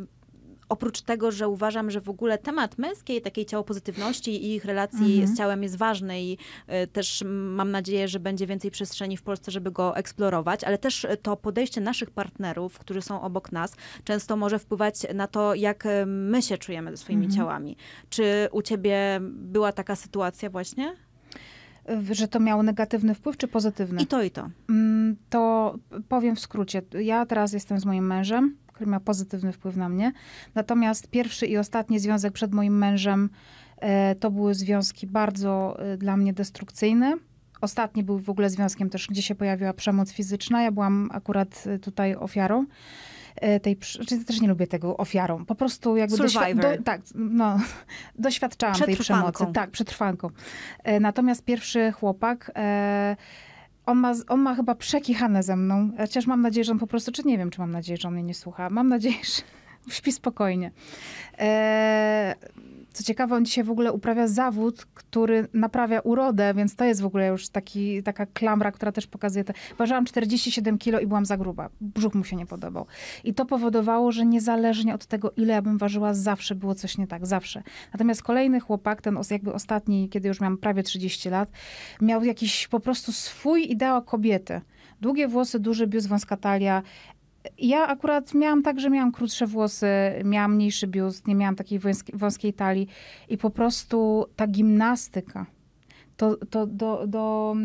oprócz tego, że uważam, że w ogóle temat męskiej takiej ciało pozytywności i ich relacji mhm. z ciałem jest ważny i y, też mam nadzieję, że będzie więcej przestrzeni w Polsce, żeby go eksplorować, ale też e, to podejście naszych partnerów, którzy są obok nas, często może wpływać na to, jak e, my się czujemy ze swoimi mhm. ciałami. Czy u ciebie była taka sytuacja właśnie? że to miało negatywny wpływ, czy pozytywny? I to, i to. Mm, to powiem w skrócie. Ja teraz jestem z moim mężem który miał pozytywny wpływ na mnie. Natomiast pierwszy i ostatni związek przed moim mężem e, to były związki bardzo e, dla mnie destrukcyjne. Ostatni był w ogóle związkiem też, gdzie się pojawiła przemoc fizyczna. Ja byłam akurat e, tutaj ofiarą tej, znaczy też nie lubię tego ofiarą, po prostu jakby Survivor. Do, tak, no, doświadczałam tej przemocy, tak, przetrwanką. Natomiast pierwszy chłopak e, on ma, on ma chyba przekichane ze mną. Chociaż mam nadzieję, że on po prostu, czy nie wiem, czy mam nadzieję, że on mnie nie słucha. Mam nadzieję, że śpi spokojnie. Eee, co ciekawe, on dzisiaj w ogóle uprawia zawód, który naprawia urodę, więc to jest w ogóle już taki, taka klamra, która też pokazuje te... Ważyłam 47 kilo i byłam za gruba. Brzuch mu się nie podobał. I to powodowało, że niezależnie od tego, ile ja bym ważyła, zawsze było coś nie tak. Zawsze. Natomiast kolejny chłopak, ten jakby ostatni, kiedy już miałam prawie 30 lat, miał jakiś po prostu swój ideał kobiety. Długie włosy, duży biust, wąska talia, ja akurat miałam tak, że miałam krótsze włosy, miałam mniejszy biust, nie miałam takiej wąskiej, wąskiej talii i po prostu ta gimnastyka, to, to do, do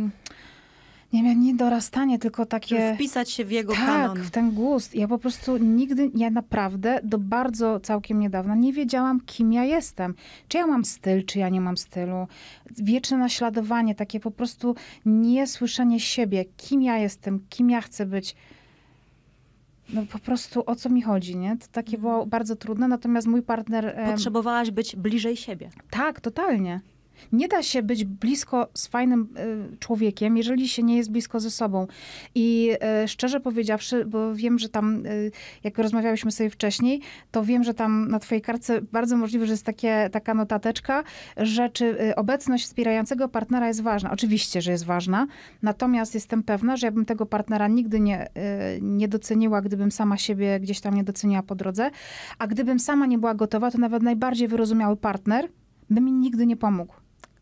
nie wiem, nie dorastanie, tylko takie... wpisać się w jego tak, kanon. Tak, w ten gust. Ja po prostu nigdy, ja naprawdę do bardzo całkiem niedawna nie wiedziałam, kim ja jestem. Czy ja mam styl, czy ja nie mam stylu. Wieczne naśladowanie, takie po prostu niesłyszenie siebie, kim ja jestem, kim ja chcę być no po prostu o co mi chodzi, nie? To takie mhm. było bardzo trudne, natomiast mój partner... Potrzebowałaś być bliżej siebie. Tak, totalnie. Nie da się być blisko z fajnym e, człowiekiem, jeżeli się nie jest blisko ze sobą. I e, szczerze powiedziawszy, bo wiem, że tam, e, jak rozmawiałyśmy sobie wcześniej, to wiem, że tam na twojej kartce bardzo możliwe, że jest takie, taka notateczka, że czy obecność wspierającego partnera jest ważna. Oczywiście, że jest ważna, natomiast jestem pewna, że ja bym tego partnera nigdy nie, nie doceniła, gdybym sama siebie gdzieś tam nie doceniła po drodze. A gdybym sama nie była gotowa, to nawet najbardziej wyrozumiały partner by mi nigdy nie pomógł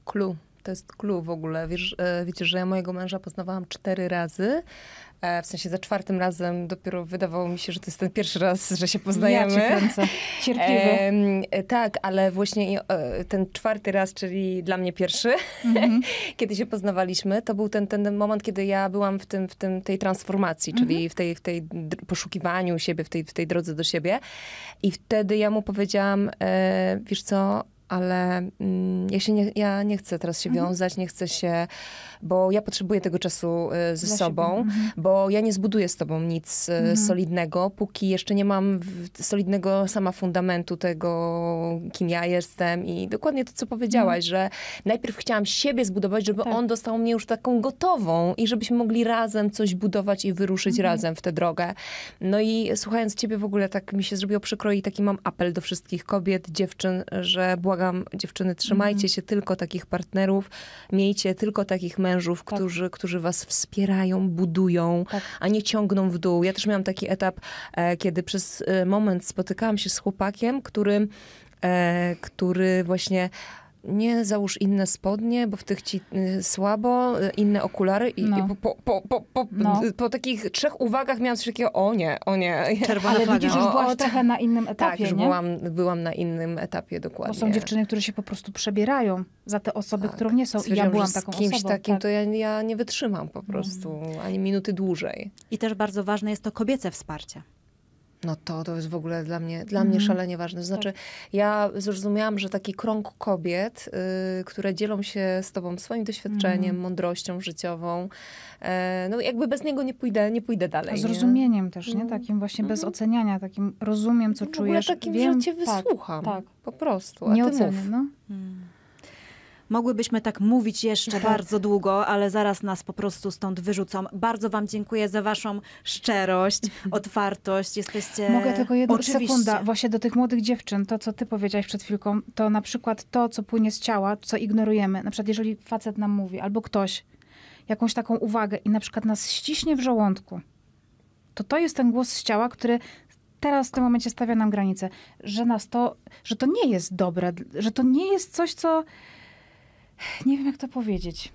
clue. To jest clue w ogóle. Wiesz, e, wiecie, że ja mojego męża poznawałam cztery razy. E, w sensie za czwartym razem dopiero wydawało mi się, że to jest ten pierwszy raz, że się poznajemy. Ja Cierpliwy. E, tak, ale właśnie e, ten czwarty raz, czyli dla mnie pierwszy, mm-hmm. kiedy się poznawaliśmy, to był ten, ten moment, kiedy ja byłam w, tym, w tym, tej transformacji, czyli mm-hmm. w tej, w tej poszukiwaniu siebie, w tej, w tej drodze do siebie. I wtedy ja mu powiedziałam, e, wiesz co, ale mm, ja, się nie, ja nie chcę teraz się mhm. wiązać, nie chcę się bo ja potrzebuję tego czasu e, ze Dla sobą, mhm. bo ja nie zbuduję z tobą nic e, mhm. solidnego, póki jeszcze nie mam solidnego sama fundamentu tego, kim ja jestem i dokładnie to, co powiedziałaś, mhm. że najpierw chciałam siebie zbudować, żeby tak. on dostał mnie już taką gotową i żebyśmy mogli razem coś budować i wyruszyć mhm. razem w tę drogę. No i słuchając ciebie w ogóle tak mi się zrobiło przykro i taki mam apel do wszystkich kobiet, dziewczyn, że błagam dziewczyny, trzymajcie się tylko takich partnerów, miejcie tylko takich mężczyzn, mężów, tak. którzy, którzy was wspierają, budują, tak. a nie ciągną w dół. Ja też miałam taki etap, e, kiedy przez e, moment spotykałam się z chłopakiem, który, e, który właśnie nie załóż inne spodnie, bo w tych ci y, słabo, y, inne okulary i, no. i po, po, po, po, no. Y, po, takich trzech uwagach miałam coś takiego, o nie, o nie. Czerwona Ale flaga. widzisz, już byłaś trochę tak. na innym etapie, Tak, już nie? Byłam, byłam na innym etapie, dokładnie. Bo są dziewczyny, które się po prostu przebierają za te osoby, tak. które nie są i ja byłam taką osobą. z kimś osobą, takim tak. to ja, ja, nie wytrzymam po no. prostu, mm. ani minuty dłużej. I też bardzo ważne jest to kobiece wsparcie. No to, to jest w ogóle dla mnie, dla mm. mnie mhm. szalenie ważne. Znaczy, tak. ja zrozumiałam, że taki krąg kobiet, y, które dzielą się z tobą swoim doświadczeniem, mm. mądrością życiową, y, no jakby bez niego nie pójdę, nie pójdę dalej. A zrozumieniem też, nie? Mhm. Takim właśnie bez mhm. oceniania, takim rozumiem, co czujesz. W ogóle takim, wiem, że cię tak, wysłucham. Tak. Po prostu. A nie oceniam, no. Hmm. Mogłybyśmy tak mówić jeszcze tak. bardzo długo, ale zaraz nas po prostu stąd wyrzucą. Bardzo Wam dziękuję za Waszą szczerość, otwartość. Jesteście. Mogę tylko jedną sekundę. Właśnie do tych młodych dziewczyn, to co Ty powiedziałaś przed chwilką, to na przykład to, co płynie z ciała, co ignorujemy. Na przykład, jeżeli facet nam mówi albo ktoś jakąś taką uwagę i na przykład nas ściśnie w żołądku, to to jest ten głos z ciała, który teraz w tym momencie stawia nam granicę, że nas to, że to nie jest dobre, że to nie jest coś, co nie wiem jak to powiedzieć.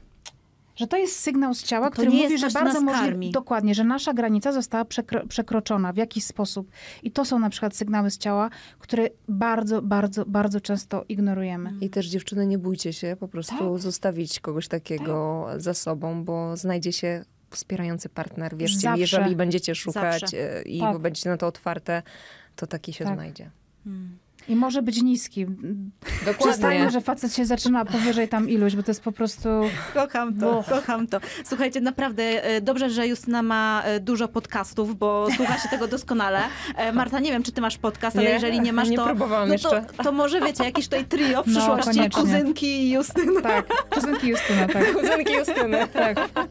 Że to jest sygnał z ciała, to który mówi, że bardzo możliwe, dokładnie, że nasza granica została przekro, przekroczona w jakiś sposób. I to są na przykład sygnały z ciała, które bardzo, bardzo, bardzo często ignorujemy. I też dziewczyny, nie bójcie się po prostu tak. zostawić kogoś takiego tak. za sobą, bo znajdzie się wspierający partner. Wierzcie Zawsze. mi, jeżeli będziecie szukać Zawsze. E, i tak. będziecie na to otwarte, to taki się tak. znajdzie. Hmm. I może być niski. Dokładnie. że facet się zaczyna powyżej tam iluś, bo to jest po prostu... Kocham to, kocham to. Słuchajcie, naprawdę e, dobrze, że Justyna ma e, dużo podcastów, bo słucha się tego doskonale. E, Marta, nie wiem, czy ty masz podcast, nie? ale jeżeli nie masz, nie to, no to, to, może wiecie, jakieś tutaj trio w no, przyszłości, no, kuzynki i Justyna. Tak, kuzynki Justyna, tak. Kuzynki Justyny. Tak. tak.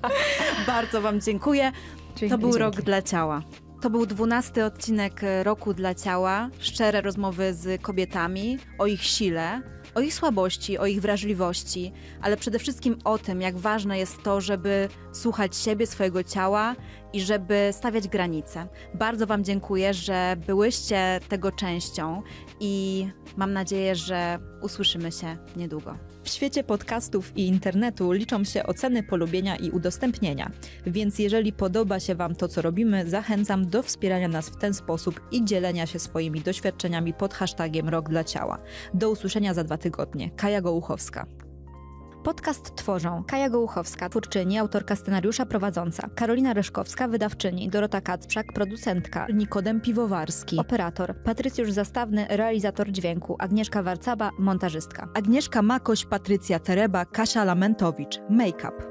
Bardzo wam dziękuję. Dzięki, to był dzięki. rok dla ciała. To był dwunasty odcinek e, Roku dla Ciała, szczere rozmowy z kobietami o ich sile, o ich słabości, o ich wrażliwości, ale przede wszystkim o tym, jak ważne jest to, żeby słuchać siebie, swojego ciała i żeby stawiać granice. Bardzo Wam dziękuję, że byłyście tego częścią i mam nadzieję, że usłyszymy się niedługo. W świecie podcastów i internetu liczą się oceny polubienia i udostępnienia, więc jeżeli podoba się Wam to, co robimy, zachęcam do wspierania nas w ten sposób i dzielenia się swoimi doświadczeniami pod hashtagiem Rok dla Ciała. Do usłyszenia za dwa tygodnie. Kaja Gołuchowska. Podcast tworzą Kaja Gołuchowska, twórczyni, autorka scenariusza, prowadząca, Karolina Reszkowska, wydawczyni, Dorota Kacprzak, producentka, Nikodem Piwowarski, operator, Patrycjusz Zastawny, realizator dźwięku, Agnieszka Warcaba, montażystka. Agnieszka Makoś, Patrycja Tereba, Kasia Lamentowicz, make-up.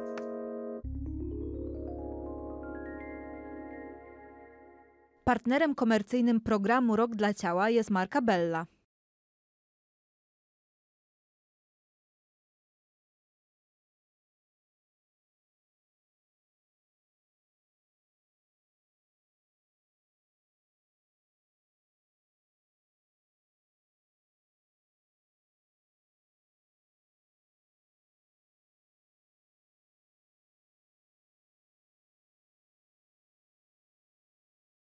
Partnerem komercyjnym programu Rok dla Ciała jest marka Bella.